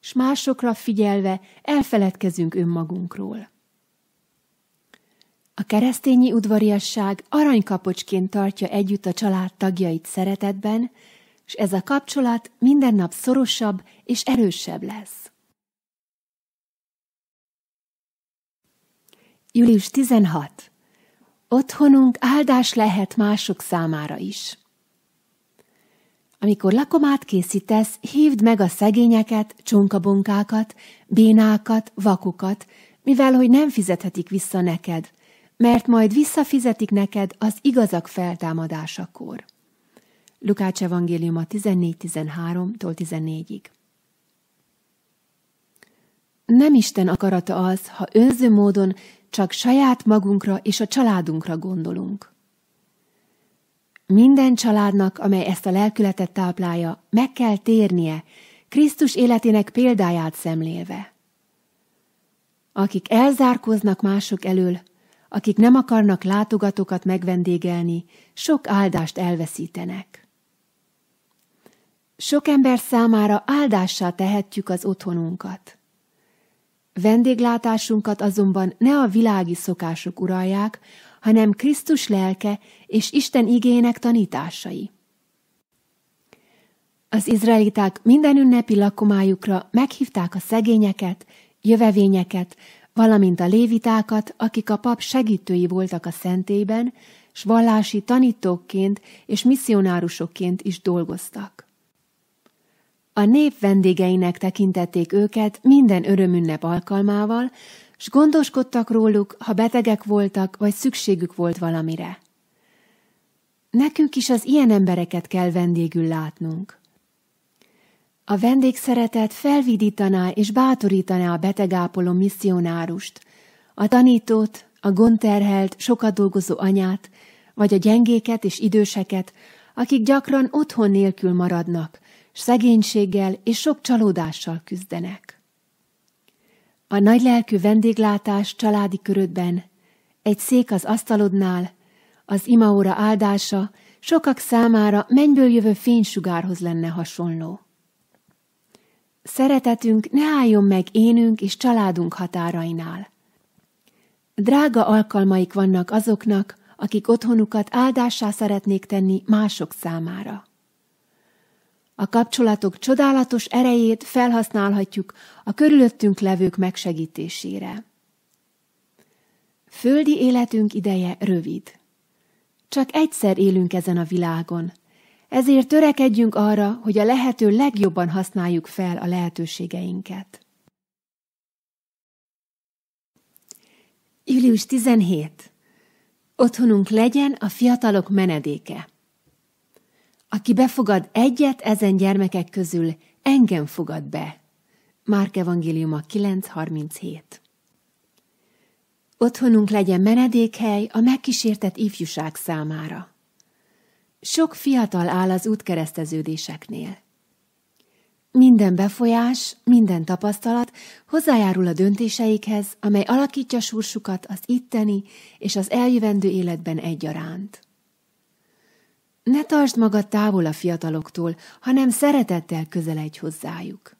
Speaker 1: s másokra figyelve elfeledkezünk önmagunkról. A keresztényi udvariasság aranykapocsként tartja együtt a család tagjait szeretetben, és ez a kapcsolat minden nap szorosabb és erősebb lesz. Július 16. Otthonunk áldás lehet mások számára is. Amikor lakomát készítesz, hívd meg a szegényeket, csonkabonkákat, bénákat, vakukat, mivel hogy nem fizethetik vissza neked, mert majd visszafizetik neked az igazak feltámadásakor. Lukács evangéliuma 14.13-tól 14-ig Nem Isten akarata az, ha önző módon csak saját magunkra és a családunkra gondolunk. Minden családnak, amely ezt a lelkületet táplálja, meg kell térnie, Krisztus életének példáját szemlélve. Akik elzárkóznak mások elől, akik nem akarnak látogatókat megvendégelni, sok áldást elveszítenek. Sok ember számára áldássá tehetjük az otthonunkat. Vendéglátásunkat azonban ne a világi szokások uralják, hanem Krisztus lelke és Isten igének tanításai. Az izraeliták minden ünnepi lakomájukra meghívták a szegényeket, jövevényeket, valamint a lévitákat, akik a pap segítői voltak a szentében, s vallási tanítókként és misszionárusokként is dolgoztak. A nép vendégeinek tekintették őket minden örömünnep alkalmával, s gondoskodtak róluk, ha betegek voltak, vagy szükségük volt valamire. Nekünk is az ilyen embereket kell vendégül látnunk. A vendégszeretet felvidítaná és bátorítaná a betegápoló misszionárust, a tanítót, a gondterhelt, sokat dolgozó anyát, vagy a gyengéket és időseket, akik gyakran otthon nélkül maradnak, szegénységgel és sok csalódással küzdenek. A nagylelkű vendéglátás családi körödben, egy szék az asztalodnál, az imaóra áldása sokak számára mennyből jövő fénysugárhoz lenne hasonló. Szeretetünk ne álljon meg énünk és családunk határainál. Drága alkalmaik vannak azoknak, akik otthonukat áldássá szeretnék tenni mások számára. A kapcsolatok csodálatos erejét felhasználhatjuk a körülöttünk levők megsegítésére. Földi életünk ideje rövid. Csak egyszer élünk ezen a világon, ezért törekedjünk arra, hogy a lehető legjobban használjuk fel a lehetőségeinket. Július 17. Otthonunk legyen a fiatalok menedéke. Aki befogad egyet ezen gyermekek közül, engem fogad be. Márk evangéliuma 9.37 Otthonunk legyen menedékhely a megkísértett ifjúság számára. Sok fiatal áll az útkereszteződéseknél. Minden befolyás, minden tapasztalat hozzájárul a döntéseikhez, amely alakítja sorsukat az itteni és az eljövendő életben egyaránt. Ne tartsd magad távol a fiataloktól, hanem szeretettel közeledj hozzájuk.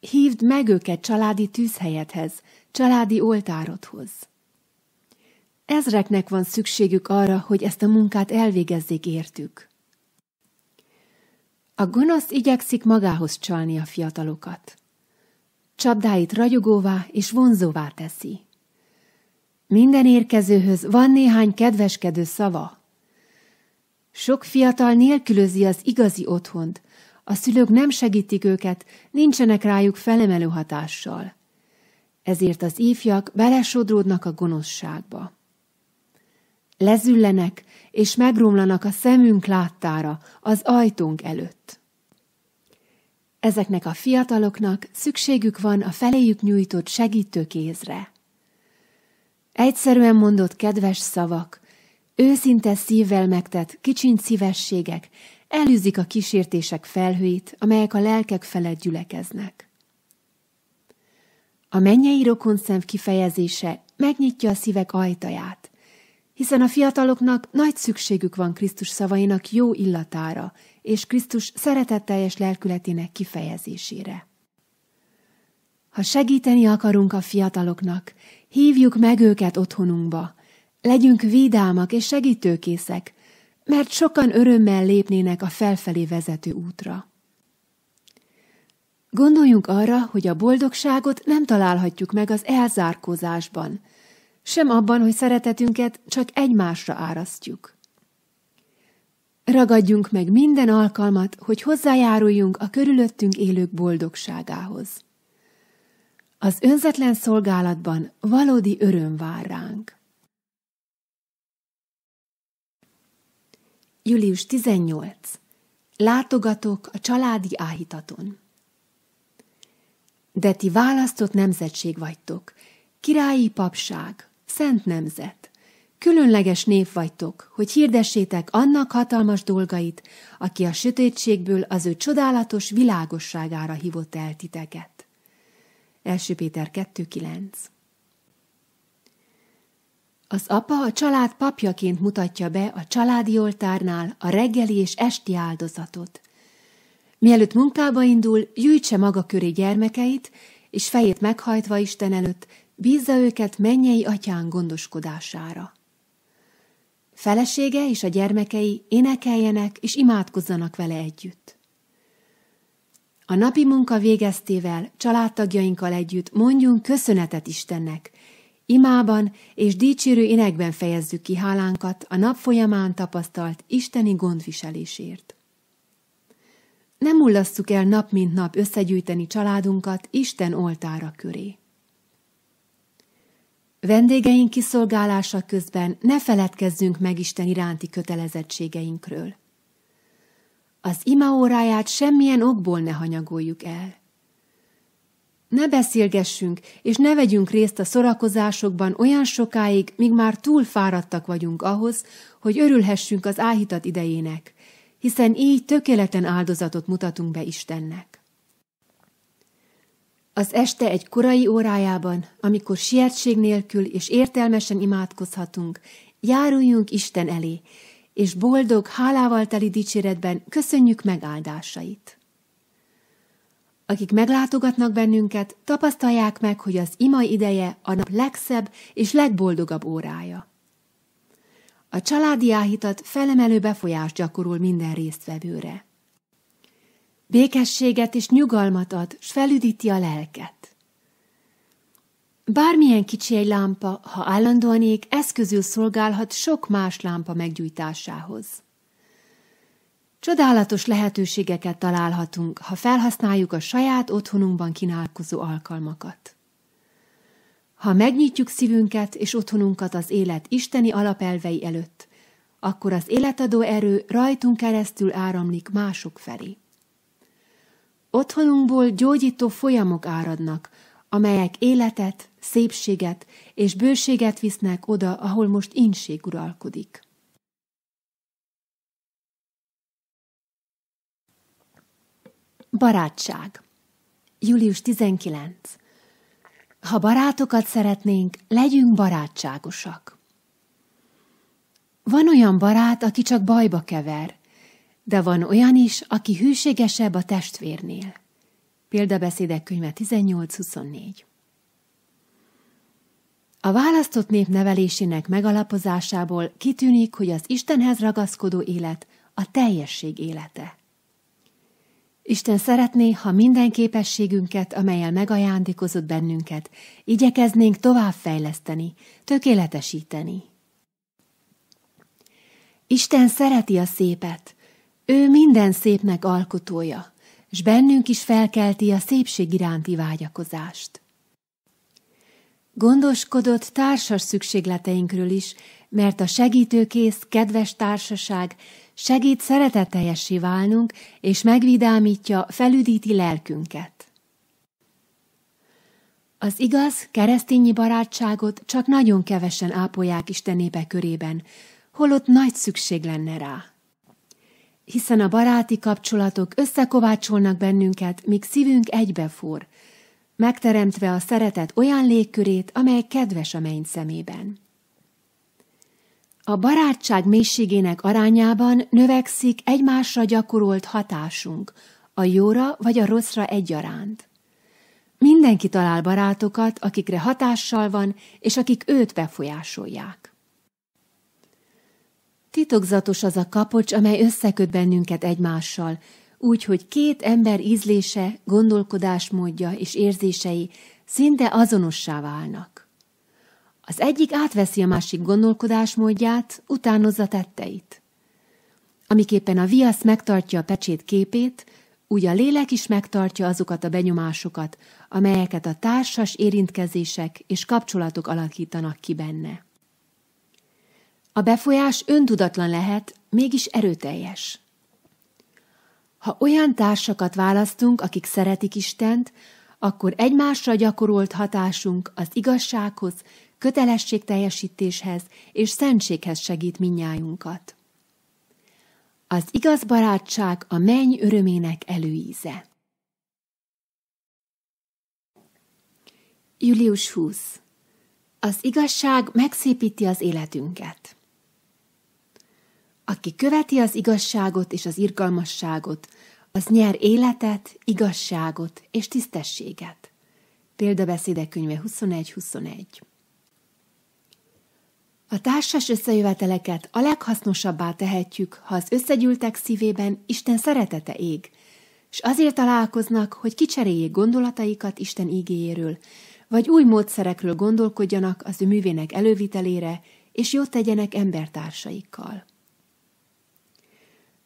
Speaker 1: Hívd meg őket családi tűzhelyedhez, családi oltárodhoz. Ezreknek van szükségük arra, hogy ezt a munkát elvégezzék értük. A gonosz igyekszik magához csalni a fiatalokat. Csapdáit ragyogóvá és vonzóvá teszi. Minden érkezőhöz van néhány kedveskedő szava, sok fiatal nélkülözi az igazi otthont, a szülők nem segítik őket, nincsenek rájuk felemelő hatással. Ezért az ifjak belesodródnak a gonoszságba. Lezüllenek és megromlanak a szemünk láttára, az ajtónk előtt. Ezeknek a fiataloknak szükségük van a feléjük nyújtott segítő kézre. Egyszerűen mondott kedves szavak, Őszinte szívvel megtett, kicsint szívességek elűzik a kísértések felhőit, amelyek a lelkek felett gyülekeznek. A mennyei rokonszem kifejezése megnyitja a szívek ajtaját, hiszen a fiataloknak nagy szükségük van Krisztus szavainak jó illatára és Krisztus szeretetteljes lelkületének kifejezésére. Ha segíteni akarunk a fiataloknak, hívjuk meg őket otthonunkba, Legyünk vidámak és segítőkészek, mert sokan örömmel lépnének a felfelé vezető útra. Gondoljunk arra, hogy a boldogságot nem találhatjuk meg az elzárkózásban, sem abban, hogy szeretetünket csak egymásra árasztjuk. Ragadjunk meg minden alkalmat, hogy hozzájáruljunk a körülöttünk élők boldogságához. Az önzetlen szolgálatban valódi öröm vár ránk. Július 18. Látogatok a családi áhítaton. De ti választott nemzetség vagytok, királyi papság, szent nemzet. Különleges név vagytok, hogy hirdessétek annak hatalmas dolgait, aki a sötétségből az ő csodálatos világosságára hívott el titeket. 1. Péter 2.9 az apa a család papjaként mutatja be a családi oltárnál a reggeli és esti áldozatot. Mielőtt munkába indul, gyűjtse maga köré gyermekeit, és fejét meghajtva Isten előtt, bízza őket mennyei atyán gondoskodására. Felesége és a gyermekei énekeljenek és imádkozzanak vele együtt. A napi munka végeztével családtagjainkkal együtt mondjunk köszönetet Istennek, Imában és dicsérő énekben fejezzük ki hálánkat a nap folyamán tapasztalt isteni gondviselésért. Nem mullasszuk el nap mint nap összegyűjteni családunkat Isten oltára köré. Vendégeink kiszolgálása közben ne feledkezzünk meg Isten iránti kötelezettségeinkről. Az ima óráját semmilyen okból ne hanyagoljuk el. Ne beszélgessünk, és ne vegyünk részt a szorakozásokban olyan sokáig, míg már túl fáradtak vagyunk ahhoz, hogy örülhessünk az áhítat idejének, hiszen így tökéleten áldozatot mutatunk be Istennek. Az este egy korai órájában, amikor sietség nélkül és értelmesen imádkozhatunk, járuljunk Isten elé, és boldog, hálával teli dicséretben köszönjük megáldásait. Akik meglátogatnak bennünket, tapasztalják meg, hogy az ima ideje a nap legszebb és legboldogabb órája. A családi áhítat felemelő befolyást gyakorol minden résztvevőre. Békességet és nyugalmat ad, s felüdíti a lelket. Bármilyen kicsi egy lámpa, ha állandóan ég, eszközül szolgálhat sok más lámpa meggyújtásához. Csodálatos lehetőségeket találhatunk, ha felhasználjuk a saját otthonunkban kínálkozó alkalmakat. Ha megnyitjuk szívünket és otthonunkat az élet isteni alapelvei előtt, akkor az életadó erő rajtunk keresztül áramlik mások felé. Otthonunkból gyógyító folyamok áradnak, amelyek életet, szépséget és bőséget visznek oda, ahol most inség uralkodik. Barátság. Július 19. Ha barátokat szeretnénk, legyünk barátságosak. Van olyan barát, aki csak bajba kever, de van olyan is, aki hűségesebb a testvérnél. Példabeszédek könyve 18-24 A választott nép nevelésének megalapozásából kitűnik, hogy az Istenhez ragaszkodó élet a teljesség élete – Isten szeretné, ha minden képességünket, amelyel megajándékozott bennünket, igyekeznénk továbbfejleszteni, tökéletesíteni. Isten szereti a szépet, ő minden szépnek alkotója, s bennünk is felkelti a szépség iránti vágyakozást. Gondoskodott társas szükségleteinkről is, mert a segítőkész, kedves társaság segít szeretetteljessé válnunk, és megvidámítja, felüdíti lelkünket. Az igaz, keresztényi barátságot csak nagyon kevesen ápolják Istenébe körében, holott nagy szükség lenne rá. Hiszen a baráti kapcsolatok összekovácsolnak bennünket, míg szívünk egybefor, megteremtve a szeretet olyan légkörét, amely kedves a menny szemében. A barátság mélységének arányában növekszik egymásra gyakorolt hatásunk, a jóra vagy a rosszra egyaránt. Mindenki talál barátokat, akikre hatással van, és akik őt befolyásolják. Titokzatos az a kapocs, amely összeköt bennünket egymással, úgy, hogy két ember ízlése, gondolkodásmódja és érzései szinte azonossá válnak. Az egyik átveszi a másik gondolkodásmódját, utánozza tetteit. Amiképpen a viasz megtartja a pecsét képét, úgy a lélek is megtartja azokat a benyomásokat, amelyeket a társas érintkezések és kapcsolatok alakítanak ki benne. A befolyás öntudatlan lehet, mégis erőteljes. Ha olyan társakat választunk, akik szeretik Istent, akkor egymásra gyakorolt hatásunk az igazsághoz, kötelességteljesítéshez és szentséghez segít minnyájunkat. Az igaz barátság a menny örömének előíze. Július 20. Az igazság megszépíti az életünket. Aki követi az igazságot és az irgalmasságot, az nyer életet, igazságot és tisztességet. Példabeszédek könyve 21-21. A társas összejöveteleket a leghasznosabbá tehetjük, ha az összegyűltek szívében Isten szeretete ég, és azért találkoznak, hogy kicseréljék gondolataikat Isten ígéjéről, vagy új módszerekről gondolkodjanak az ő művének elővitelére, és jót tegyenek embertársaikkal.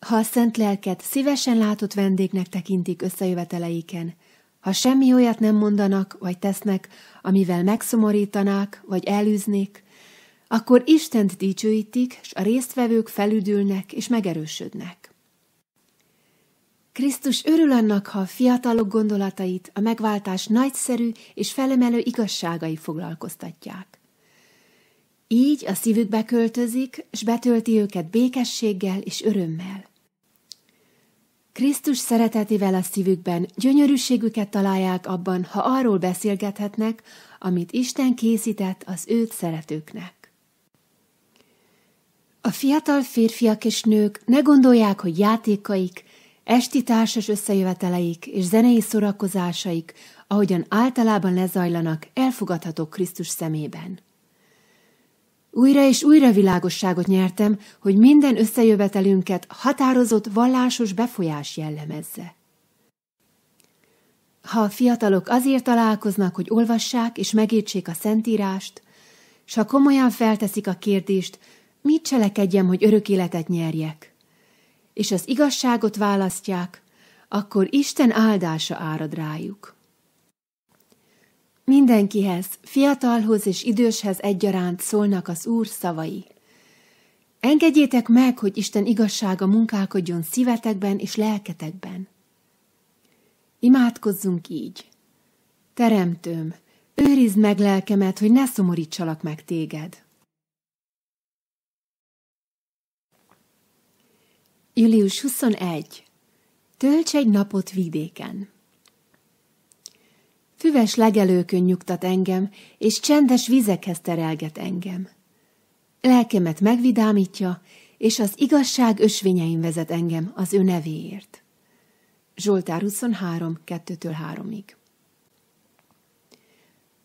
Speaker 1: Ha a szent lelket szívesen látott vendégnek tekintik összejöveteleiken, ha semmi olyat nem mondanak vagy tesznek, amivel megszomorítanák vagy elűznék, akkor Istent dicsőítik, s a résztvevők felüdülnek és megerősödnek. Krisztus örül annak, ha a fiatalok gondolatait a megváltás nagyszerű és felemelő igazságai foglalkoztatják. Így a szívükbe költözik, s betölti őket békességgel és örömmel. Krisztus szeretetével a szívükben gyönyörűségüket találják abban, ha arról beszélgethetnek, amit Isten készített az őt szeretőknek. A fiatal férfiak és nők ne gondolják, hogy játékaik, esti társas összejöveteleik és zenei szórakozásaik, ahogyan általában lezajlanak, elfogadhatók Krisztus szemében. Újra és újra világosságot nyertem, hogy minden összejövetelünket határozott vallásos befolyás jellemezze. Ha a fiatalok azért találkoznak, hogy olvassák és megértsék a Szentírást, s ha komolyan felteszik a kérdést, mit cselekedjem, hogy örök életet nyerjek? És az igazságot választják, akkor Isten áldása árad rájuk. Mindenkihez, fiatalhoz és időshez egyaránt szólnak az Úr szavai. Engedjétek meg, hogy Isten igazsága munkálkodjon szívetekben és lelketekben. Imádkozzunk így. Teremtőm, őrizd meg lelkemet, hogy ne szomorítsalak meg téged. Július 21. Tölts egy napot vidéken. Füves legelőkön nyugtat engem, és csendes vizekhez terelget engem. Lelkemet megvidámítja, és az igazság ösvényein vezet engem az ő nevéért. Zsoltár 23, 2-3-ig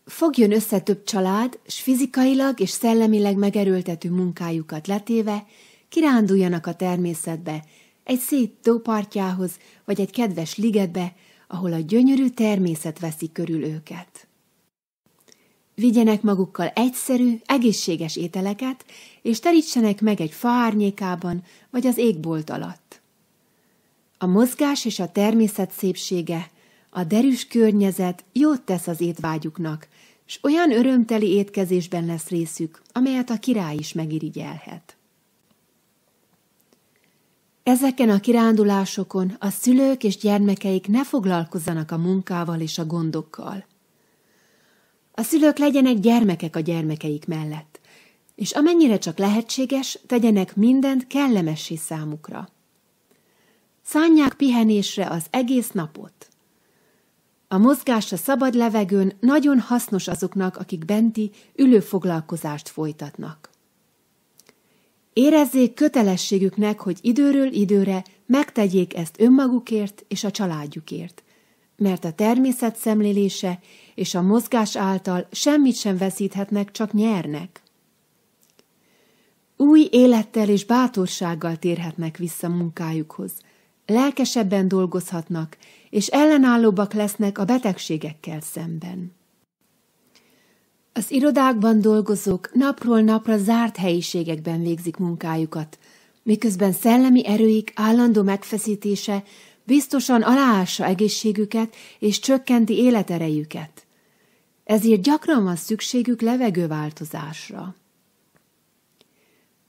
Speaker 1: Fogjon össze több család, s fizikailag és szellemileg megerőltető munkájukat letéve, kiránduljanak a természetbe, egy szép tópartjához, vagy egy kedves ligetbe, ahol a gyönyörű természet veszi körül őket. Vigyenek magukkal egyszerű, egészséges ételeket, és terítsenek meg egy faárnyékában vagy az égbolt alatt. A mozgás és a természet szépsége, a derűs környezet jót tesz az étvágyuknak, s olyan örömteli étkezésben lesz részük, amelyet a király is megirigyelhet. Ezeken a kirándulásokon a szülők és gyermekeik ne foglalkozzanak a munkával és a gondokkal. A szülők legyenek gyermekek a gyermekeik mellett, és amennyire csak lehetséges, tegyenek mindent kellemessé számukra. Szánják pihenésre az egész napot. A mozgás a szabad levegőn nagyon hasznos azoknak, akik benti ülőfoglalkozást folytatnak. Érezzék kötelességüknek, hogy időről időre megtegyék ezt önmagukért és a családjukért, mert a természet szemlélése és a mozgás által semmit sem veszíthetnek, csak nyernek. Új élettel és bátorsággal térhetnek vissza munkájukhoz, lelkesebben dolgozhatnak, és ellenállóbbak lesznek a betegségekkel szemben. Az irodákban dolgozók napról napra zárt helyiségekben végzik munkájukat, miközben szellemi erőik állandó megfeszítése biztosan aláássa egészségüket és csökkenti életerejüket. Ezért gyakran van szükségük levegőváltozásra.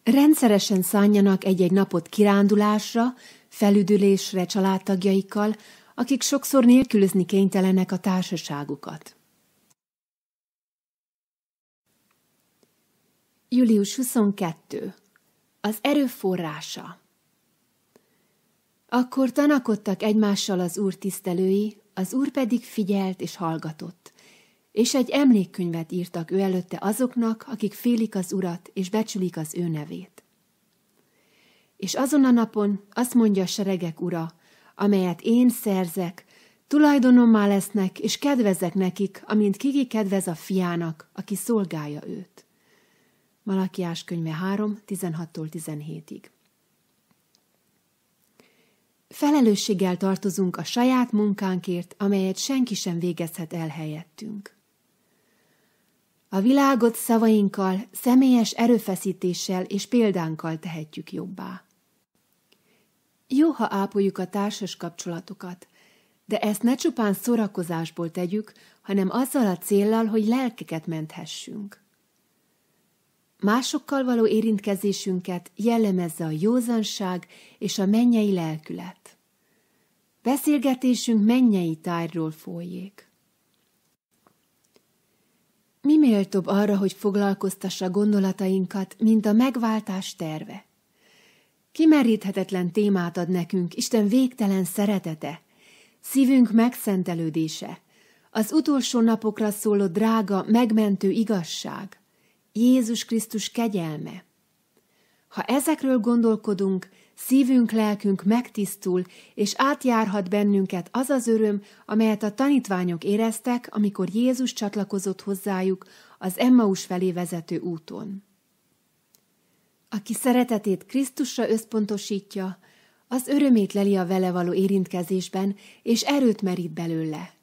Speaker 1: Rendszeresen szánjanak egy-egy napot kirándulásra, felüdülésre családtagjaikkal, akik sokszor nélkülözni kénytelenek a társaságukat. Július 22. Az erőforrása Akkor tanakodtak egymással az úr tisztelői, az úr pedig figyelt és hallgatott, és egy emlékkönyvet írtak ő előtte azoknak, akik félik az urat és becsülik az ő nevét. És azon a napon azt mondja a seregek ura, amelyet én szerzek, tulajdonommá lesznek, és kedvezek nekik, amint kiki kedvez a fiának, aki szolgálja őt. Malakiás könyve 3, 16-tól 17-ig. Felelősséggel tartozunk a saját munkánkért, amelyet senki sem végezhet el helyettünk. A világot szavainkkal, személyes erőfeszítéssel és példánkkal tehetjük jobbá. Jó, ha ápoljuk a társas kapcsolatokat, de ezt ne csupán szórakozásból tegyük, hanem azzal a céllal, hogy lelkeket menthessünk. Másokkal való érintkezésünket jellemezze a józanság és a mennyei lelkület. Beszélgetésünk mennyei tárgyról folyék. Mi méltóbb arra, hogy foglalkoztassa gondolatainkat, mint a megváltás terve? Kimeríthetetlen témát ad nekünk Isten végtelen szeretete, szívünk megszentelődése, az utolsó napokra szóló drága, megmentő igazság. Jézus Krisztus kegyelme. Ha ezekről gondolkodunk, szívünk, lelkünk megtisztul, és átjárhat bennünket az az öröm, amelyet a tanítványok éreztek, amikor Jézus csatlakozott hozzájuk az Emmaus felé vezető úton. Aki szeretetét Krisztusra összpontosítja, az örömét leli a vele való érintkezésben, és erőt merít belőle.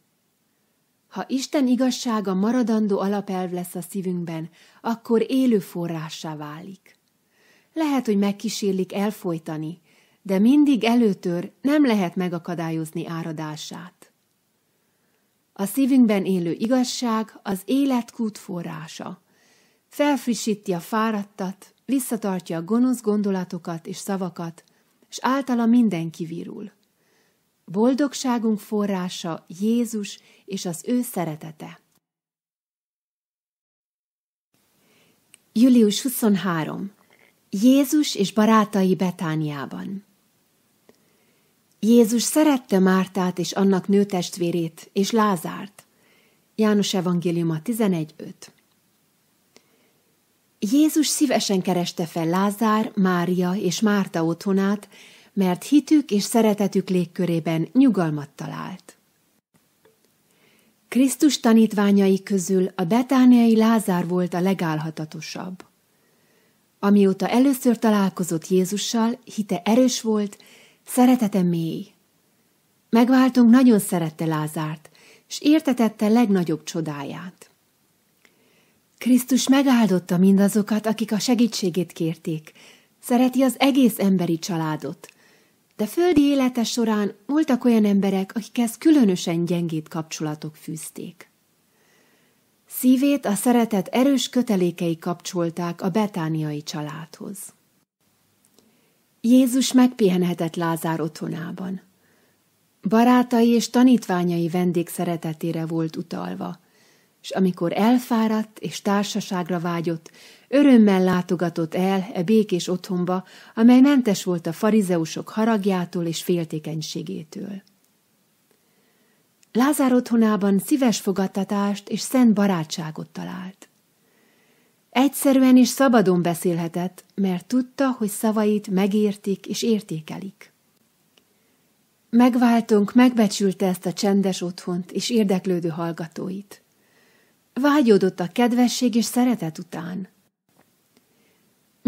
Speaker 1: Ha Isten igazsága maradandó alapelv lesz a szívünkben, akkor élő forrássá válik. Lehet, hogy megkísérlik elfolytani, de mindig előtör nem lehet megakadályozni áradását. A szívünkben élő igazság az életkút forrása. Felfrissíti a fáradtat, visszatartja a gonosz gondolatokat és szavakat, és általa mindenki virul. Boldogságunk forrása Jézus és az ő szeretete. Július 23. Jézus és barátai Betániában. Jézus szerette Mártát és annak nőtestvérét és Lázárt. János Evangéliuma 11.5 Jézus szívesen kereste fel Lázár, Mária és Márta otthonát, mert hitük és szeretetük légkörében nyugalmat talált. Krisztus tanítványai közül a betániai Lázár volt a legálhatatosabb. Amióta először találkozott Jézussal, hite erős volt, szeretete mély. Megváltunk nagyon szerette Lázárt, és értetette legnagyobb csodáját. Krisztus megáldotta mindazokat, akik a segítségét kérték, szereti az egész emberi családot, de földi élete során voltak olyan emberek, akikhez különösen gyengét kapcsolatok fűzték. Szívét a szeretet erős kötelékei kapcsolták a betániai családhoz. Jézus megpihenhetett Lázár otthonában. Barátai és tanítványai vendég szeretetére volt utalva, és amikor elfáradt és társaságra vágyott, Örömmel látogatott el e békés otthonba, amely mentes volt a farizeusok haragjától és féltékenységétől. Lázár otthonában szíves fogadtatást és szent barátságot talált. Egyszerűen is szabadon beszélhetett, mert tudta, hogy szavait megértik és értékelik. Megváltunk megbecsülte ezt a csendes otthont és érdeklődő hallgatóit. Vágyódott a kedvesség és szeretet után.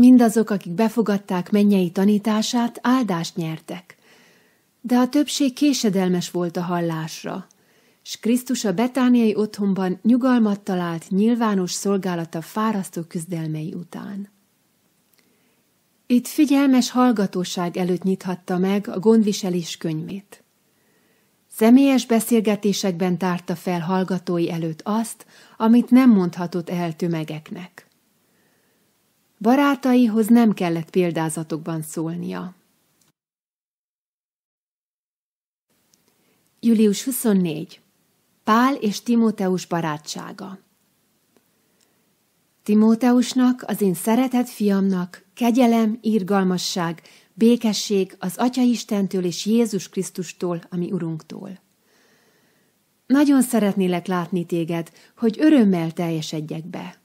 Speaker 1: Mindazok, akik befogadták mennyei tanítását, áldást nyertek. De a többség késedelmes volt a hallásra, s Krisztus a betániai otthonban nyugalmat talált nyilvános szolgálata fárasztó küzdelmei után. Itt figyelmes hallgatóság előtt nyithatta meg a gondviselés könyvét. Személyes beszélgetésekben tárta fel hallgatói előtt azt, amit nem mondhatott el tömegeknek. Barátaihoz nem kellett példázatokban szólnia. Július 24. Pál és Timóteus barátsága Timóteusnak, az én szeretett fiamnak, kegyelem, írgalmasság, békesség az Atya Istentől és Jézus Krisztustól, ami Urunktól. Nagyon szeretnélek látni téged, hogy örömmel teljesedjek be.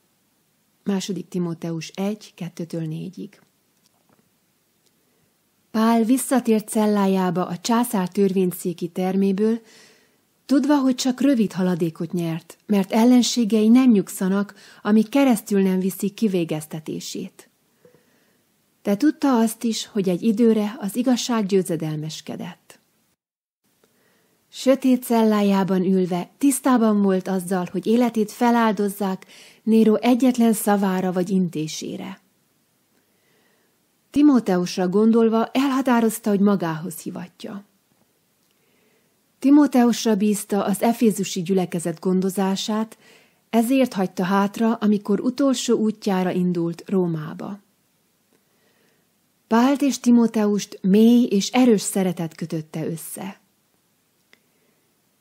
Speaker 1: Második Timóteus 1, 2-től 4-ig. Pál visszatért cellájába a császár törvényszéki terméből, tudva, hogy csak rövid haladékot nyert, mert ellenségei nem nyugszanak, amíg keresztül nem viszik kivégeztetését. De tudta azt is, hogy egy időre az igazság győzedelmeskedett. Sötét cellájában ülve tisztában volt azzal, hogy életét feláldozzák néro egyetlen szavára vagy intésére. Timóteusra gondolva elhatározta, hogy magához hivatja. Timóteusra bízta az efézusi gyülekezet gondozását, ezért hagyta hátra, amikor utolsó útjára indult Rómába. Pált és Timóteust mély és erős szeretet kötötte össze.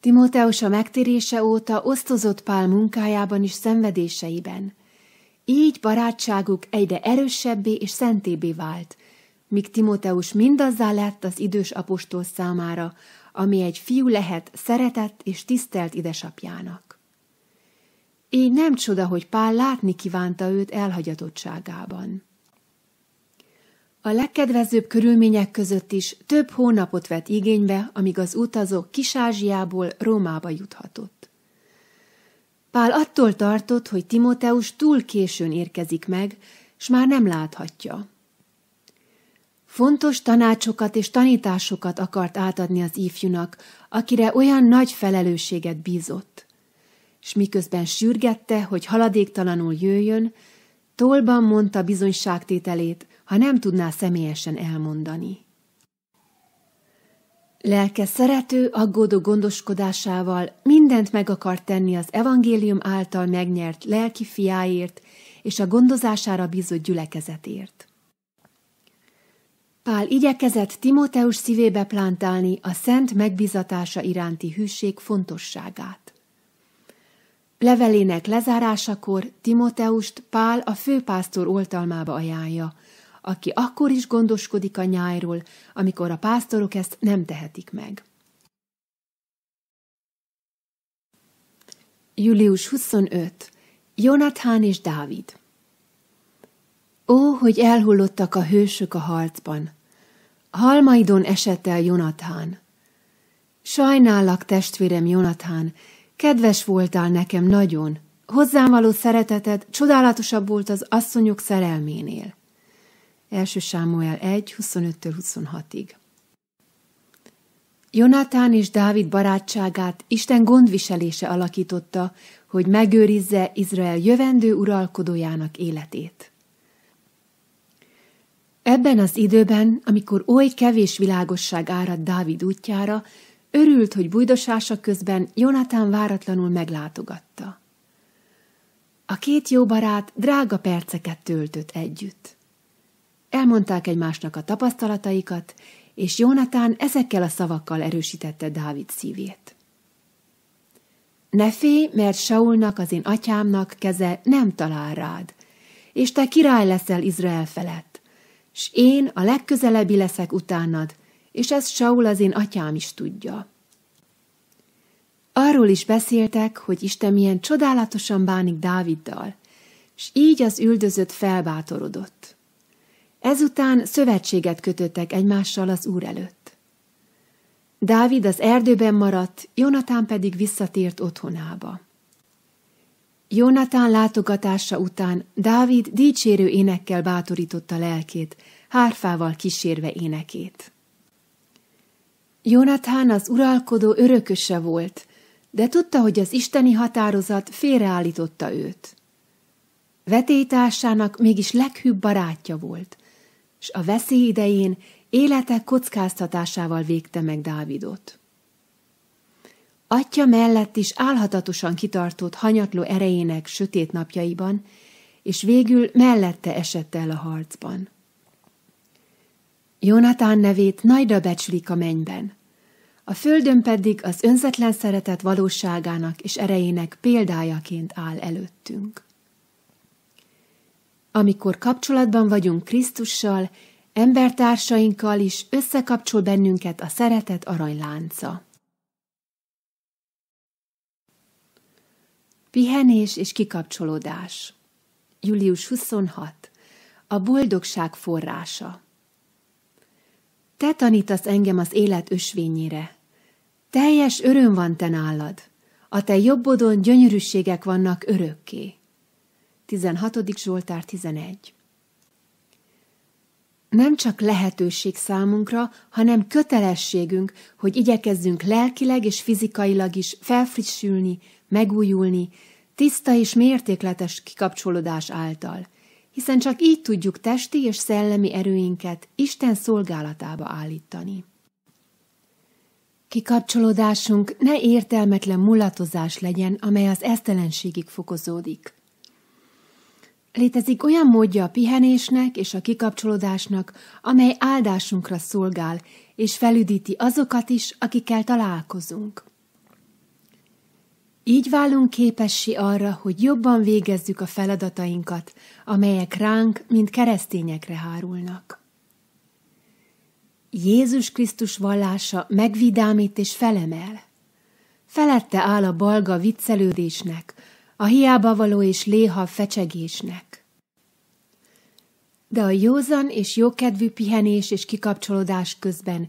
Speaker 1: Timóteus a megtérése óta osztozott Pál munkájában és szenvedéseiben. Így barátságuk egyre erősebbé és szentébbé vált, míg Timóteus mindazzá lett az idős apostol számára, ami egy fiú lehet szeretett és tisztelt idesapjának. Így nem csoda, hogy Pál látni kívánta őt elhagyatottságában. A legkedvezőbb körülmények között is több hónapot vett igénybe, amíg az utazó Kis-Ázsiából Rómába juthatott. Pál attól tartott, hogy Timóteus túl későn érkezik meg, s már nem láthatja. Fontos tanácsokat és tanításokat akart átadni az ifjúnak, akire olyan nagy felelősséget bízott. S miközben sürgette, hogy haladéktalanul jöjjön, tolban mondta bizonyságtételét, ha nem tudná személyesen elmondani. Lelke szerető, aggódó gondoskodásával mindent meg akar tenni az evangélium által megnyert lelki fiáért és a gondozására bízott gyülekezetért. Pál igyekezett Timóteus szívébe plántálni a szent megbizatása iránti hűség fontosságát. Levelének lezárásakor Timóteust Pál a főpásztor oltalmába ajánlja, aki akkor is gondoskodik a nyájról, amikor a pásztorok ezt nem tehetik meg. Július 25. Jonathan és Dávid Ó, hogy elhullottak a hősök a harcban! Halmaidon esett el Jonathan. Sajnállak, testvérem Jonathan. kedves voltál nekem nagyon. Hozzám való szereteted csodálatosabb volt az asszonyok szerelménél első Sámuel 1, 25-26-ig. Jonatán és Dávid barátságát Isten gondviselése alakította, hogy megőrizze Izrael jövendő uralkodójának életét. Ebben az időben, amikor oly kevés világosság árad Dávid útjára, örült, hogy bujdosása közben Jonatán váratlanul meglátogatta. A két jó barát drága perceket töltött együtt. Elmondták egymásnak a tapasztalataikat, és Jónatán ezekkel a szavakkal erősítette Dávid szívét. Ne félj, mert Saulnak, az én atyámnak keze nem talál rád, és te király leszel Izrael felett, s én a legközelebbi leszek utánad, és ezt Saul az én atyám is tudja. Arról is beszéltek, hogy Isten milyen csodálatosan bánik Dáviddal, s így az üldözött felbátorodott. Ezután szövetséget kötöttek egymással az úr előtt. Dávid az erdőben maradt, Jonatán pedig visszatért otthonába. Jonatán látogatása után Dávid dicsérő énekkel bátorította lelkét, hárfával kísérve énekét. Jonatán az uralkodó örököse volt, de tudta, hogy az isteni határozat félreállította őt. Vetétársának mégis leghűbb barátja volt – és a veszély idején élete kockáztatásával végte meg Dávidot. Atya mellett is álhatatosan kitartott hanyatló erejének sötét napjaiban, és végül mellette esett el a harcban. Jonatán nevét nagyra becsülik a mennyben, a földön pedig az önzetlen szeretet valóságának és erejének példájaként áll előttünk. Amikor kapcsolatban vagyunk Krisztussal, embertársainkkal is összekapcsol bennünket a szeretet aranylánca. Pihenés és kikapcsolódás Július 26. A boldogság forrása Te tanítasz engem az élet ösvényére. Teljes öröm van te nálad. A te jobbodon gyönyörűségek vannak örökké. 16. Zsoltár 11 nem csak lehetőség számunkra, hanem kötelességünk, hogy igyekezzünk lelkileg és fizikailag is felfrissülni, megújulni, tiszta és mértékletes kikapcsolódás által, hiszen csak így tudjuk testi és szellemi erőinket Isten szolgálatába állítani. Kikapcsolódásunk ne értelmetlen mulatozás legyen, amely az esztelenségig fokozódik. Létezik olyan módja a pihenésnek és a kikapcsolódásnak, amely áldásunkra szolgál, és felüdíti azokat is, akikkel találkozunk. Így válunk képessé arra, hogy jobban végezzük a feladatainkat, amelyek ránk, mint keresztényekre hárulnak. Jézus Krisztus vallása megvidámít és felemel. Felette áll a balga viccelődésnek, a hiába való és léha fecsegésnek. De a józan és jókedvű pihenés és kikapcsolódás közben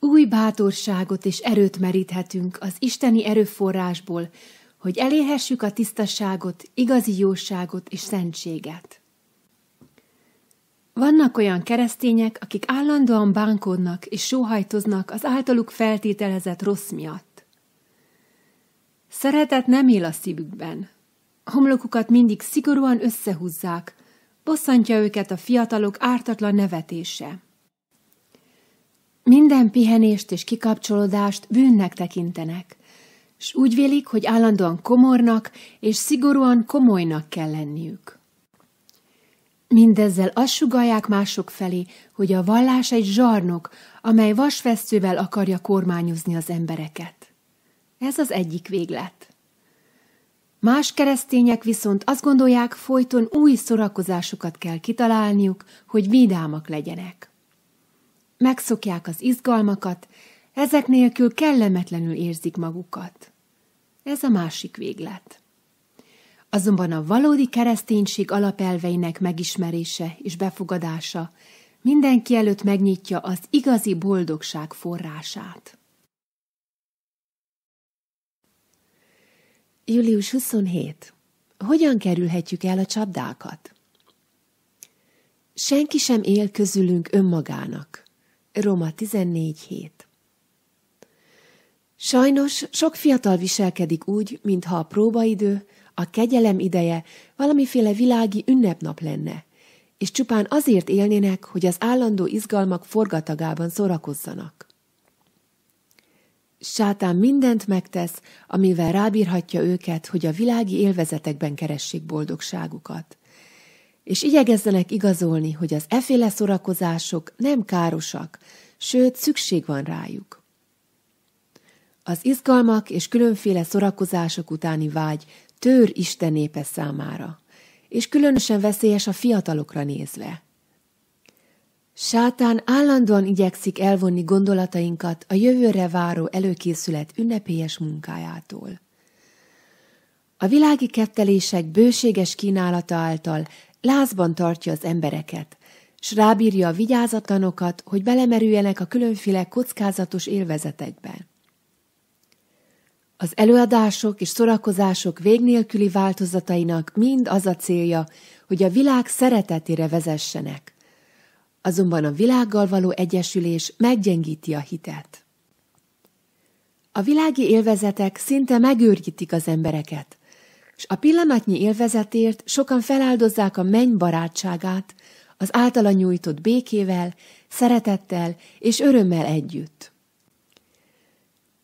Speaker 1: új bátorságot és erőt meríthetünk az isteni erőforrásból, hogy elérhessük a tisztaságot, igazi jóságot és szentséget. Vannak olyan keresztények, akik állandóan bánkodnak és sóhajtoznak az általuk feltételezett rossz miatt. Szeretet nem él a szívükben, Homlokukat mindig szigorúan összehúzzák, bosszantja őket a fiatalok ártatlan nevetése. Minden pihenést és kikapcsolódást bűnnek tekintenek, s úgy vélik, hogy állandóan komornak és szigorúan komolynak kell lenniük. Mindezzel azt sugalják mások felé, hogy a vallás egy zsarnok, amely vasvesztővel akarja kormányozni az embereket. Ez az egyik véglet. Más keresztények viszont azt gondolják, folyton új szórakozásokat kell kitalálniuk, hogy vidámak legyenek. Megszokják az izgalmakat, ezek nélkül kellemetlenül érzik magukat. Ez a másik véglet. Azonban a valódi kereszténység alapelveinek megismerése és befogadása mindenki előtt megnyitja az igazi boldogság forrását. Július 27. Hogyan kerülhetjük el a csapdákat? Senki sem él közülünk önmagának. Roma 14.7 Sajnos sok fiatal viselkedik úgy, mintha a próbaidő, a kegyelem ideje valamiféle világi ünnepnap lenne, és csupán azért élnének, hogy az állandó izgalmak forgatagában szórakozzanak. Sátán mindent megtesz, amivel rábírhatja őket, hogy a világi élvezetekben keressék boldogságukat. És igyekezzenek igazolni, hogy az eféle szórakozások nem károsak, sőt szükség van rájuk. Az izgalmak és különféle szorakozások utáni vágy tör Isten népe számára, és különösen veszélyes a fiatalokra nézve. Sátán állandóan igyekszik elvonni gondolatainkat a jövőre váró előkészület ünnepélyes munkájától. A világi kettelések bőséges kínálata által lázban tartja az embereket, s rábírja a vigyázatlanokat, hogy belemerüljenek a különféle kockázatos élvezetekbe. Az előadások és szorakozások vég nélküli változatainak mind az a célja, hogy a világ szeretetére vezessenek azonban a világgal való egyesülés meggyengíti a hitet. A világi élvezetek szinte megőrjítik az embereket, és a pillanatnyi élvezetért sokan feláldozzák a menny barátságát az általa nyújtott békével, szeretettel és örömmel együtt.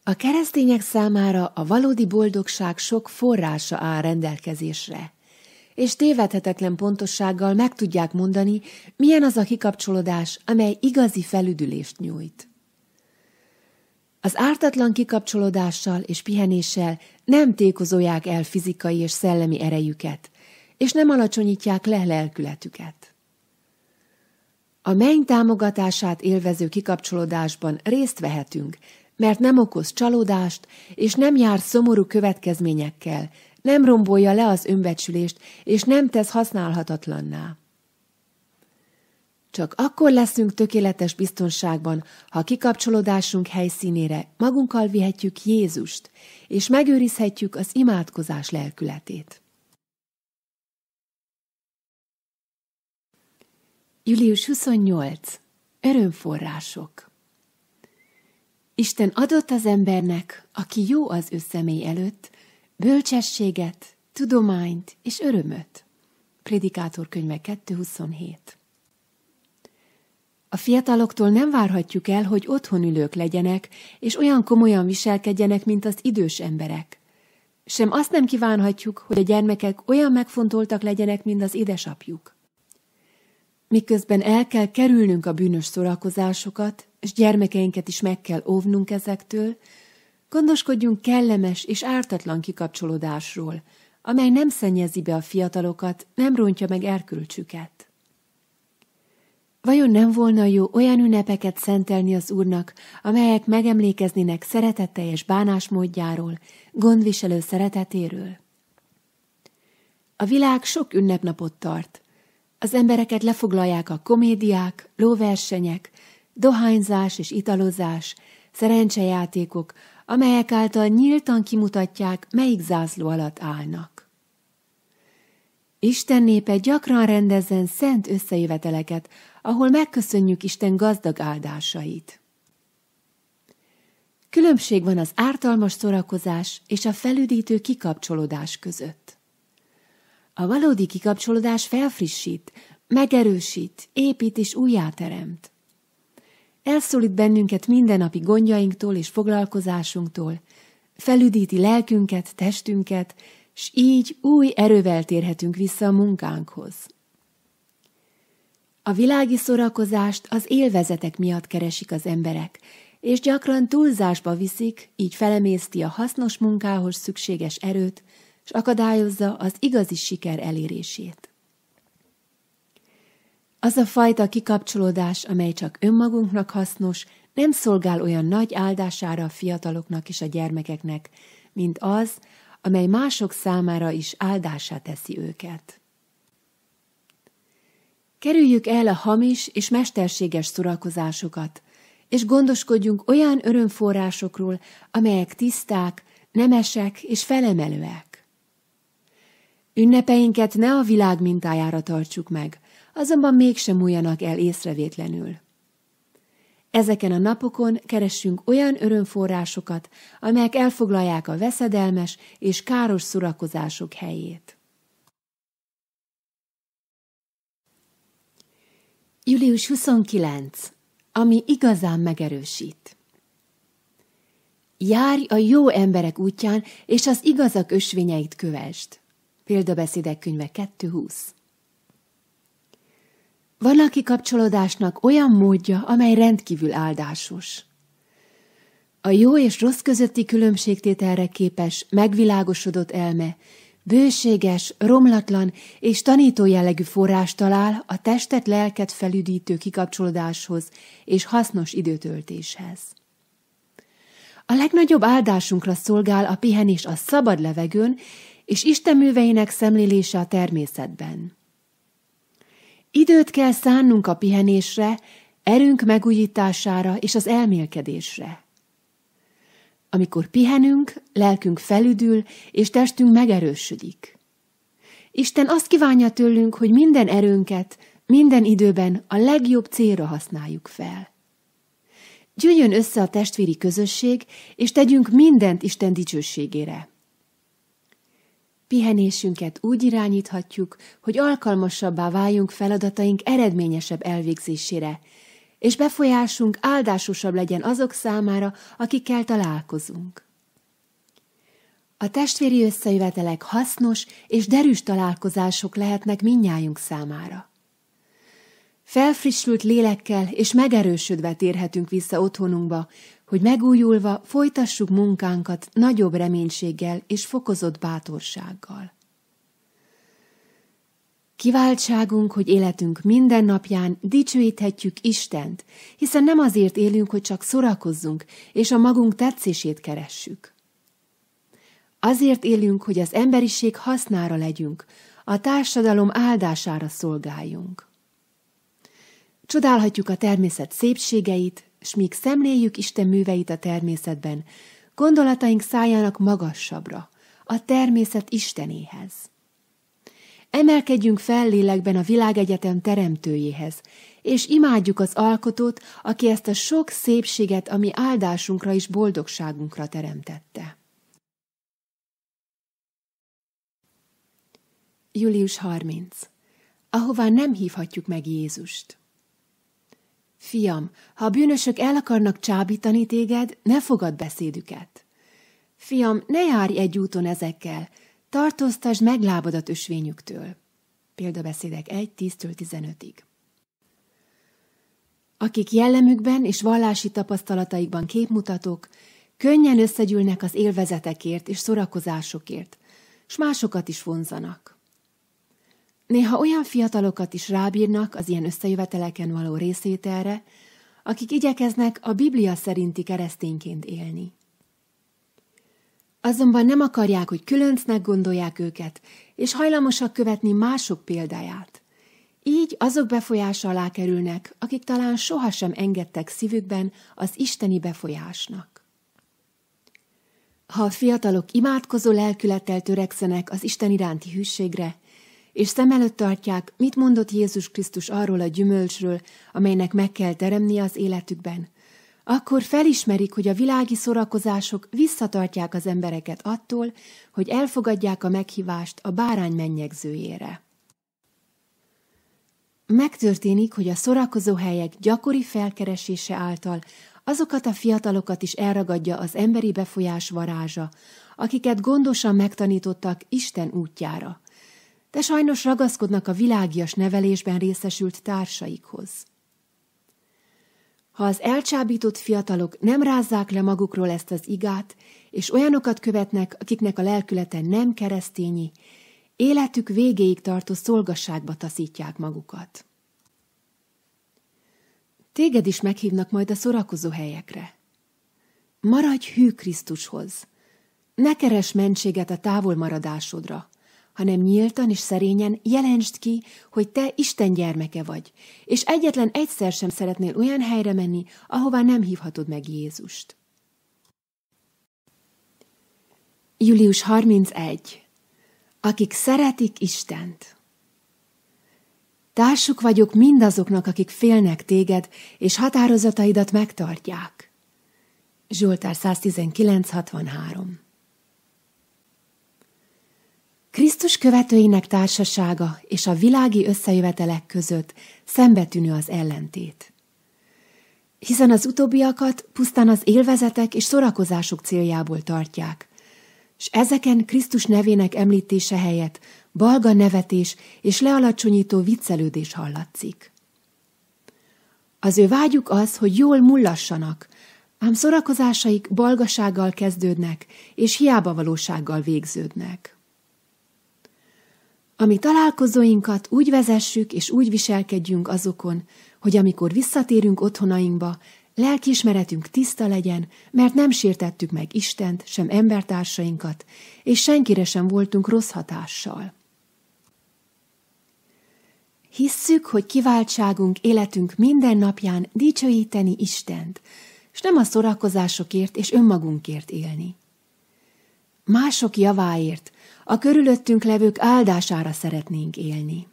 Speaker 1: A keresztények számára a valódi boldogság sok forrása áll rendelkezésre – és tévedhetetlen pontossággal meg tudják mondani, milyen az a kikapcsolódás, amely igazi felüdülést nyújt. Az ártatlan kikapcsolódással és pihenéssel nem tékozolják el fizikai és szellemi erejüket, és nem alacsonyítják le lelkületüket. A menny támogatását élvező kikapcsolódásban részt vehetünk, mert nem okoz csalódást, és nem jár szomorú következményekkel, nem rombolja le az önbecsülést, és nem tesz használhatatlanná. Csak akkor leszünk tökéletes biztonságban, ha kikapcsolódásunk helyszínére magunkkal vihetjük Jézust, és megőrizhetjük az imádkozás lelkületét. Július 28. Örömforrások Isten adott az embernek, aki jó az ő személy előtt, bölcsességet, tudományt és örömöt. Predikátor könyve 227 a fiataloktól nem várhatjuk el, hogy otthonülők legyenek, és olyan komolyan viselkedjenek, mint az idős emberek. Sem azt nem kívánhatjuk, hogy a gyermekek olyan megfontoltak legyenek, mint az édesapjuk. Miközben el kell kerülnünk a bűnös szórakozásokat, és gyermekeinket is meg kell óvnunk ezektől, Gondoskodjunk kellemes és ártatlan kikapcsolódásról, amely nem szennyezi be a fiatalokat, nem rontja meg erkölcsüket. Vajon nem volna jó olyan ünnepeket szentelni az Úrnak, amelyek megemlékeznének szeretetteljes bánásmódjáról, gondviselő szeretetéről? A világ sok ünnepnapot tart. Az embereket lefoglalják a komédiák, lóversenyek, dohányzás és italozás, szerencsejátékok, amelyek által nyíltan kimutatják, melyik zászló alatt állnak. Isten népe gyakran rendezzen szent összejöveteleket, ahol megköszönjük Isten gazdag áldásait. Különbség van az ártalmas szorakozás és a felüdítő kikapcsolódás között. A valódi kikapcsolódás felfrissít, megerősít, épít és újjáteremt. Elszólít bennünket mindennapi gondjainktól és foglalkozásunktól, felüdíti lelkünket, testünket, s így új erővel térhetünk vissza a munkánkhoz. A világi szórakozást az élvezetek miatt keresik az emberek, és gyakran túlzásba viszik, így felemészti a hasznos munkához szükséges erőt, és akadályozza az igazi siker elérését. Az a fajta kikapcsolódás, amely csak önmagunknak hasznos, nem szolgál olyan nagy áldására a fiataloknak és a gyermekeknek, mint az, amely mások számára is áldásá teszi őket. Kerüljük el a hamis és mesterséges szurakozásokat, és gondoskodjunk olyan örömforrásokról, amelyek tiszták, nemesek és felemelőek. Ünnepeinket ne a világ mintájára tartsuk meg, azonban mégsem újanak el észrevétlenül. Ezeken a napokon keressünk olyan örömforrásokat, amelyek elfoglalják a veszedelmes és káros szurakozások helyét. Július 29. Ami igazán megerősít. Járj a jó emberek útján, és az igazak ösvényeit kövesd. Példabeszédek könyve 2.20 van a kikapcsolódásnak olyan módja, amely rendkívül áldásos. A jó és rossz közötti különbségtételre képes, megvilágosodott elme, bőséges, romlatlan és tanító jellegű forrás talál a testet lelket felüdítő kikapcsolódáshoz és hasznos időtöltéshez. A legnagyobb áldásunkra szolgál a pihenés a szabad levegőn és Isten műveinek szemlélése a természetben. Időt kell szánnunk a pihenésre, erőnk megújítására és az elmélkedésre. Amikor pihenünk, lelkünk felüdül, és testünk megerősödik. Isten azt kívánja tőlünk, hogy minden erőnket, minden időben a legjobb célra használjuk fel. Gyűjjön össze a testvéri közösség, és tegyünk mindent Isten dicsőségére. Pihenésünket úgy irányíthatjuk, hogy alkalmasabbá váljunk feladataink eredményesebb elvégzésére, és befolyásunk áldásosabb legyen azok számára, akikkel találkozunk. A testvéri összejövetelek hasznos és derűs találkozások lehetnek minnyájunk számára. Felfrissült lélekkel és megerősödve térhetünk vissza otthonunkba, hogy megújulva folytassuk munkánkat nagyobb reménységgel és fokozott bátorsággal. Kiváltságunk, hogy életünk minden napján dicsőíthetjük Istent, hiszen nem azért élünk, hogy csak szorakozzunk, és a magunk tetszését keressük. Azért élünk, hogy az emberiség hasznára legyünk, a társadalom áldására szolgáljunk. Csodálhatjuk a természet szépségeit, s míg szemléljük Isten műveit a természetben, gondolataink szájának magasabbra, a természet Istenéhez. Emelkedjünk fel lélekben a világegyetem teremtőjéhez, és imádjuk az alkotót, aki ezt a sok szépséget, ami áldásunkra és boldogságunkra teremtette. Július 30. Ahová nem hívhatjuk meg Jézust. Fiam, ha a bűnösök el akarnak csábítani téged, ne fogad beszédüket. Fiam, ne járj egy úton ezekkel, tartóztasd meg lábadat ösvényüktől. Példabeszédek 10 15 ig Akik jellemükben és vallási tapasztalataikban képmutatók, könnyen összegyűlnek az élvezetekért és szorakozásokért, s másokat is vonzanak. Néha olyan fiatalokat is rábírnak az ilyen összejöveteleken való részvételre, akik igyekeznek a Biblia szerinti keresztényként élni. Azonban nem akarják, hogy különcnek gondolják őket, és hajlamosak követni mások példáját. Így azok befolyása alá kerülnek, akik talán sohasem engedtek szívükben az isteni befolyásnak. Ha a fiatalok imádkozó lelkülettel törekszenek az Isten iránti hűségre, és szem előtt tartják, mit mondott Jézus Krisztus arról a gyümölcsről, amelynek meg kell teremni az életükben. Akkor felismerik, hogy a világi szorakozások visszatartják az embereket attól, hogy elfogadják a meghívást a bárány mennyegzőjére. Megtörténik, hogy a szorakozó helyek gyakori felkeresése által azokat a fiatalokat is elragadja az emberi befolyás varázsa, akiket gondosan megtanítottak Isten útjára – de sajnos ragaszkodnak a világias nevelésben részesült társaikhoz. Ha az elcsábított fiatalok nem rázzák le magukról ezt az igát, és olyanokat követnek, akiknek a lelkülete nem keresztényi, életük végéig tartó szolgasságba taszítják magukat. Téged is meghívnak majd a szorakozó helyekre. Maradj hű Krisztushoz! Ne keres mentséget a távolmaradásodra, hanem nyíltan és szerényen jelentsd ki, hogy te Isten gyermeke vagy, és egyetlen egyszer sem szeretnél olyan helyre menni, ahová nem hívhatod meg Jézust. Július 31. Akik szeretik Istent. Társuk vagyok mindazoknak, akik félnek téged, és határozataidat megtartják. Zsoltár 119.63 Krisztus követőinek társasága és a világi összejövetelek között szembetűnő az ellentét. Hiszen az utóbbiakat pusztán az élvezetek és szórakozásuk céljából tartják, és ezeken Krisztus nevének említése helyett balga nevetés és lealacsonyító viccelődés hallatszik. Az ő vágyuk az, hogy jól mullassanak, ám szorakozásaik balgasággal kezdődnek és hiába valósággal végződnek ami találkozóinkat úgy vezessük és úgy viselkedjünk azokon, hogy amikor visszatérünk otthonainkba, lelkiismeretünk tiszta legyen, mert nem sértettük meg Istent, sem embertársainkat, és senkire sem voltunk rossz hatással. Hisszük, hogy kiváltságunk életünk minden napján dicsőíteni Istent, és nem a szorakozásokért és önmagunkért élni. Mások javáért, a körülöttünk levők áldására szeretnénk élni.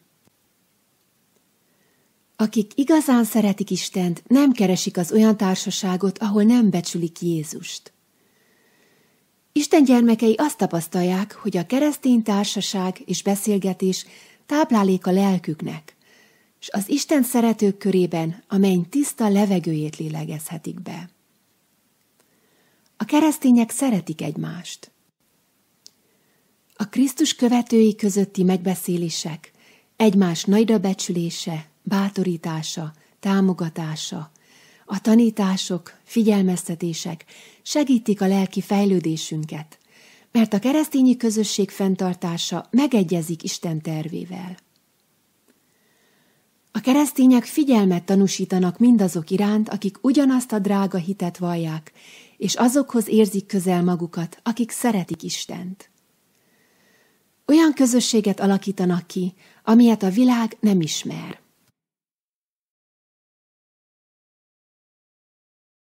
Speaker 1: Akik igazán szeretik Istent, nem keresik az olyan társaságot, ahol nem becsülik Jézust. Isten gyermekei azt tapasztalják, hogy a keresztény társaság és beszélgetés táplálék a lelküknek, és az Isten szeretők körében a menny tiszta levegőjét lélegezhetik be. A keresztények szeretik egymást. A Krisztus követői közötti megbeszélések, egymás nagyra becsülése, bátorítása, támogatása, a tanítások, figyelmeztetések segítik a lelki fejlődésünket, mert a keresztényi közösség fenntartása megegyezik Isten tervével. A keresztények figyelmet tanúsítanak mindazok iránt, akik ugyanazt a drága hitet vallják, és azokhoz érzik közel magukat, akik szeretik Istent. Olyan közösséget alakítanak ki, amilyet a világ nem ismer.